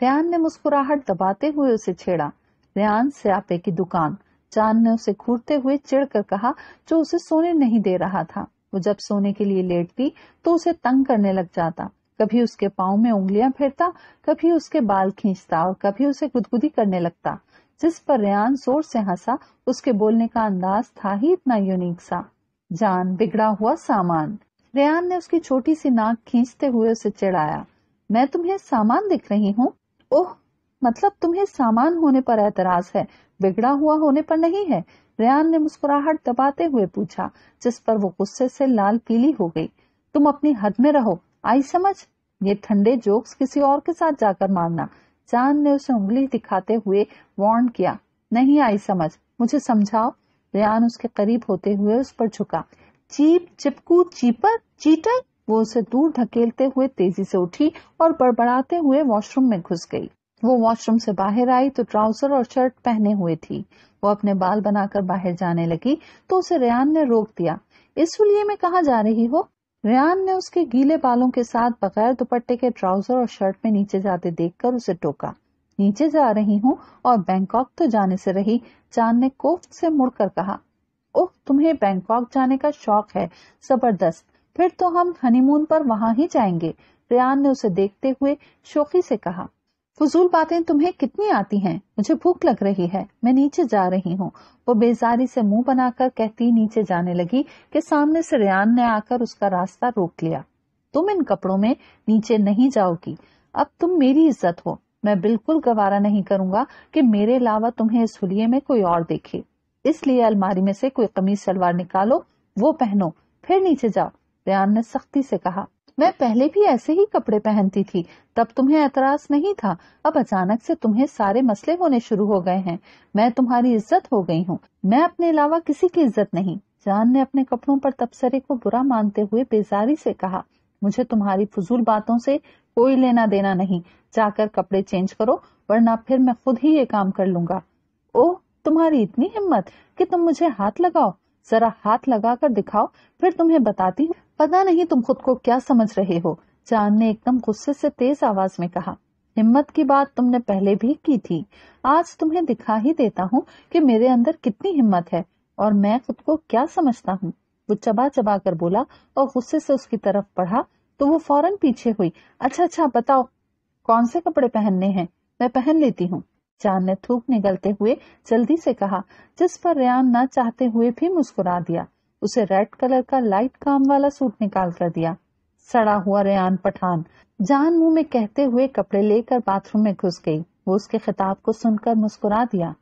[SPEAKER 1] रियान ने मुस्कुराहट दबाते हुए उसे छेड़ा से आपे की दुकान चांद ने उसे घूरते हुए चिड़कर कहा जो उसे सोने नहीं दे रहा था वो जब सोने के लिए लेटती तो उसे तंग करने लग जाता कभी उसके पाँव में उंगलियां फेरता कभी उसके बाल खींचता और कभी उसे गुदगुदी करने लगता जिस पर रियान जोर से हंसा उसके बोलने का अंदाज था ही इतना यूनिक सा जान बिगड़ा हुआ सामान रेयान ने उसकी छोटी सी नाक खींचते हुए उसे चिढ़ाया मैं तुम्हें सामान दिख रही हूँ ओह मतलब तुम्हें सामान होने पर एतराज है बिगड़ा हुआ होने पर नहीं है रेयान ने मुस्कुराहट दबाते हुए पूछा जिस पर वो गुस्से से लाल पीली हो गई तुम अपनी हद में रहो आई समझ ये ठंडे जोक्स किसी और के साथ जाकर मारना जान ने उसे उंगली दिखाते हुए वार्न किया नहीं आई समझ मुझे समझाओ रियान उसके करीब होते हुए उस पर झुका चीप चिपकू चीपर चीटर वो उसे दूर धकेलते हुए तेजी से उठी और बड़बड़ाते हुए वॉशरूम में घुस गई वो वॉशरूम से बाहर आई तो ट्राउजर और शर्ट पहने हुए थी वो अपने बाल बनाकर बाहर जाने लगी तो उसे रियान ने रोक दिया इसलिए मैं कहा जा रही हो रियान ने उसके गीले बालों के साथ बगैर दुपट्टे के ट्राउजर और शर्ट में नीचे जाते देखकर उसे टोका नीचे जा रही हूँ और बैंकॉक तो जाने से रही चांद ने कोफ्त से मुड़कर कहा ओह तुम्हें बैंकॉक जाने का शौक है जबरदस्त फिर तो हम हनीमून पर वहां ही जाएंगे रियान ने उसे देखते हुए शोखी से कहा फजूल बातें तुम्हें कितनी आती हैं मुझे भूख लग रही है मैं नीचे जा रही हूँ वो बेजारी से मुंह बनाकर कहती नीचे जाने लगी कि सामने से रियान ने आकर उसका रास्ता रोक लिया तुम इन कपड़ों में नीचे नहीं जाओगी अब तुम मेरी इज्जत हो मैं बिल्कुल गवारा नहीं करूंगा कि मेरे अलावा तुम्हें इस हुलिये में कोई और देखे इसलिए अलमारी में से कोई कमीज सलवार निकालो वो पहनो फिर नीचे जाओ रेयान ने सख्ती से कहा मैं पहले भी ऐसे ही कपड़े पहनती थी तब तुम्हें एतराज नहीं था अब अचानक से तुम्हें सारे मसले होने शुरू हो गए हैं मैं तुम्हारी इज्जत हो गई हूँ मैं अपने अलावा किसी की इज्जत नहीं जान ने अपने कपड़ों पर तबसरे को बुरा मानते हुए बेजारी से कहा मुझे तुम्हारी फजूल बातों से कोई लेना देना नहीं जाकर कपड़े चेंज करो वरना फिर मैं खुद ही ये काम कर लूंगा ओह तुम्हारी इतनी हिम्मत कि तुम मुझे हाथ लगाओ जरा हाथ लगा कर दिखाओ फिर तुम्हें बताती हूँ पता नहीं तुम खुद को क्या समझ रहे हो चांद ने एकदम गुस्से से तेज आवाज में कहा हिम्मत की बात तुमने पहले भी की थी आज तुम्हें दिखा ही देता हूँ कि मेरे अंदर कितनी हिम्मत है और मैं खुद को क्या समझता हूँ वो चबा चबा कर बोला और गुस्से से उसकी तरफ पढ़ा तो वो फौरन पीछे हुई अच्छा अच्छा बताओ कौन से कपड़े पहनने हैं मैं पहन लेती हूँ चांद ने थूक निकलते हुए जल्दी से कहा जिस पर रियान ना चाहते हुए भी मुस्कुरा दिया उसे रेड कलर का लाइट काम वाला सूट निकाल कर दिया सड़ा हुआ रेन पठान जान मुंह में कहते हुए कपड़े लेकर बाथरूम में घुस गई वो उसके खिताब को सुनकर मुस्कुरा दिया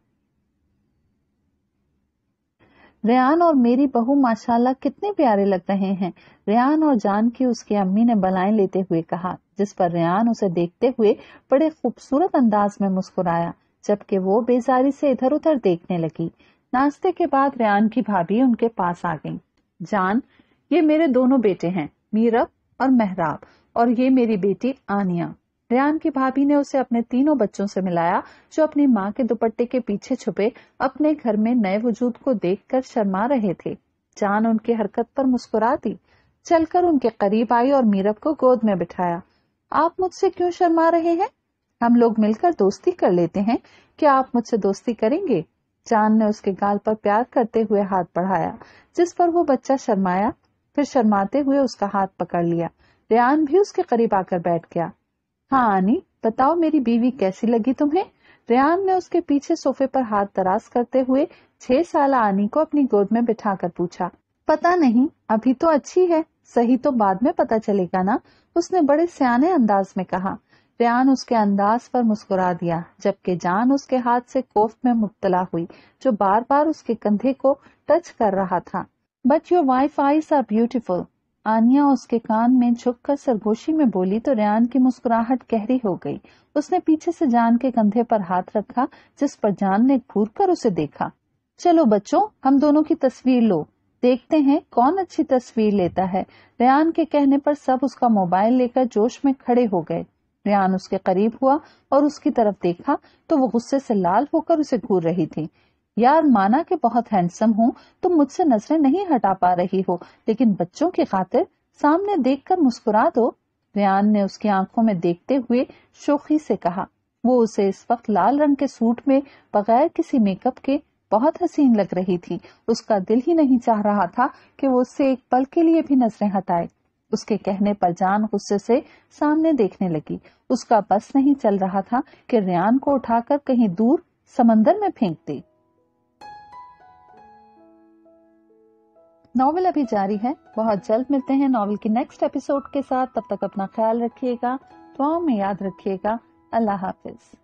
[SPEAKER 1] रेहान और मेरी बहू माशाल्लाह कितने प्यारे लग रहे हैं रेन और जान की उसकी अम्मी ने बलाएं लेते हुए कहा जिस पर रियान उसे देखते हुए बड़े खूबसूरत अंदाज में मुस्कुराया जबकि वो बेजारी से इधर उधर देखने लगी नाश्ते के बाद रेन की भाभी उनके पास आ गई जान ये मेरे दोनों बेटे हैं मीरब और मेहराब और ये मेरी बेटी आनिया रियान की भाभी ने उसे अपने तीनों बच्चों से मिलाया जो अपनी माँ के दुपट्टे के पीछे छुपे अपने घर में नए वजूद को देखकर शर्मा रहे थे जान उनकी हरकत पर मुस्कुरा दी चलकर उनके करीब आई और मीरब को गोद में बिठाया आप मुझसे क्यों शर्मा रहे हैं हम लोग मिलकर दोस्ती कर लेते हैं क्या आप मुझसे दोस्ती करेंगे चांद ने उसके गाल पर प्यार करते हुए हाथ बढ़ाया जिस पर वो बच्चा शर्माया फिर शर्माते हुए उसका हाथ पकड़ लिया रियान भी उसके करीब आकर बैठ गया हाँ आनी बताओ मेरी बीवी कैसी लगी तुम्हें रेहान ने उसके पीछे सोफे पर हाथ दराज करते हुए छह साल आनी को अपनी गोद में बिठाकर पूछा पता नहीं अभी तो अच्छी है सही तो बाद में पता चलेगा ना उसने बड़े सियाने अंदाज में कहा रेहान उसके अंदाज पर मुस्कुरा दिया जबकि जान उसके हाथ से कोफ में मुब्तला हुई जो बार बार उसके कंधे को टच कर रहा था but your wife eyes are beautiful Aniya उसके कान में झुककर सरगोशी में बोली तो रियान की मुस्कुराहट गहरी हो गई उसने पीछे से जान के कंधे पर हाथ रखा जिस पर जान ने घूर कर उसे देखा चलो बच्चों हम दोनों की तस्वीर लो देखते हैं कौन अच्छी तस्वीर लेता है रियान के कहने पर सब उसका मोबाइल लेकर जोश में खड़े हो गए रियान उसके करीब हुआ और उसकी तरफ देखा तो वो गुस्से से लाल होकर उसे घूर रही थी यार माना कि बहुत हैंडसम हूँ तुम मुझसे नजरें नहीं हटा पा रही हो लेकिन बच्चों की खातिर सामने देखकर मुस्कुरा दो रियान ने उसकी आंखों में देखते हुए शोखी से कहा वो उसे इस वक्त लाल रंग के सूट में बगैर किसी मेकअप के बहुत हसीन लग रही थी उसका दिल ही नहीं चाह रहा था कि वो उससे एक पल के लिए भी नजरें हटाए उसके कहने पर जान गुस्से से सामने देखने लगी उसका बस नहीं चल रहा था कि रियान को उठाकर कहीं दूर समंदर में फेंक दी नॉवल अभी जारी है बहुत जल्द मिलते हैं नॉवल के नेक्स्ट एपिसोड के साथ तब तक अपना ख्याल रखिएगा दुआओं में याद रखिएगा अल्लाह हाफिज़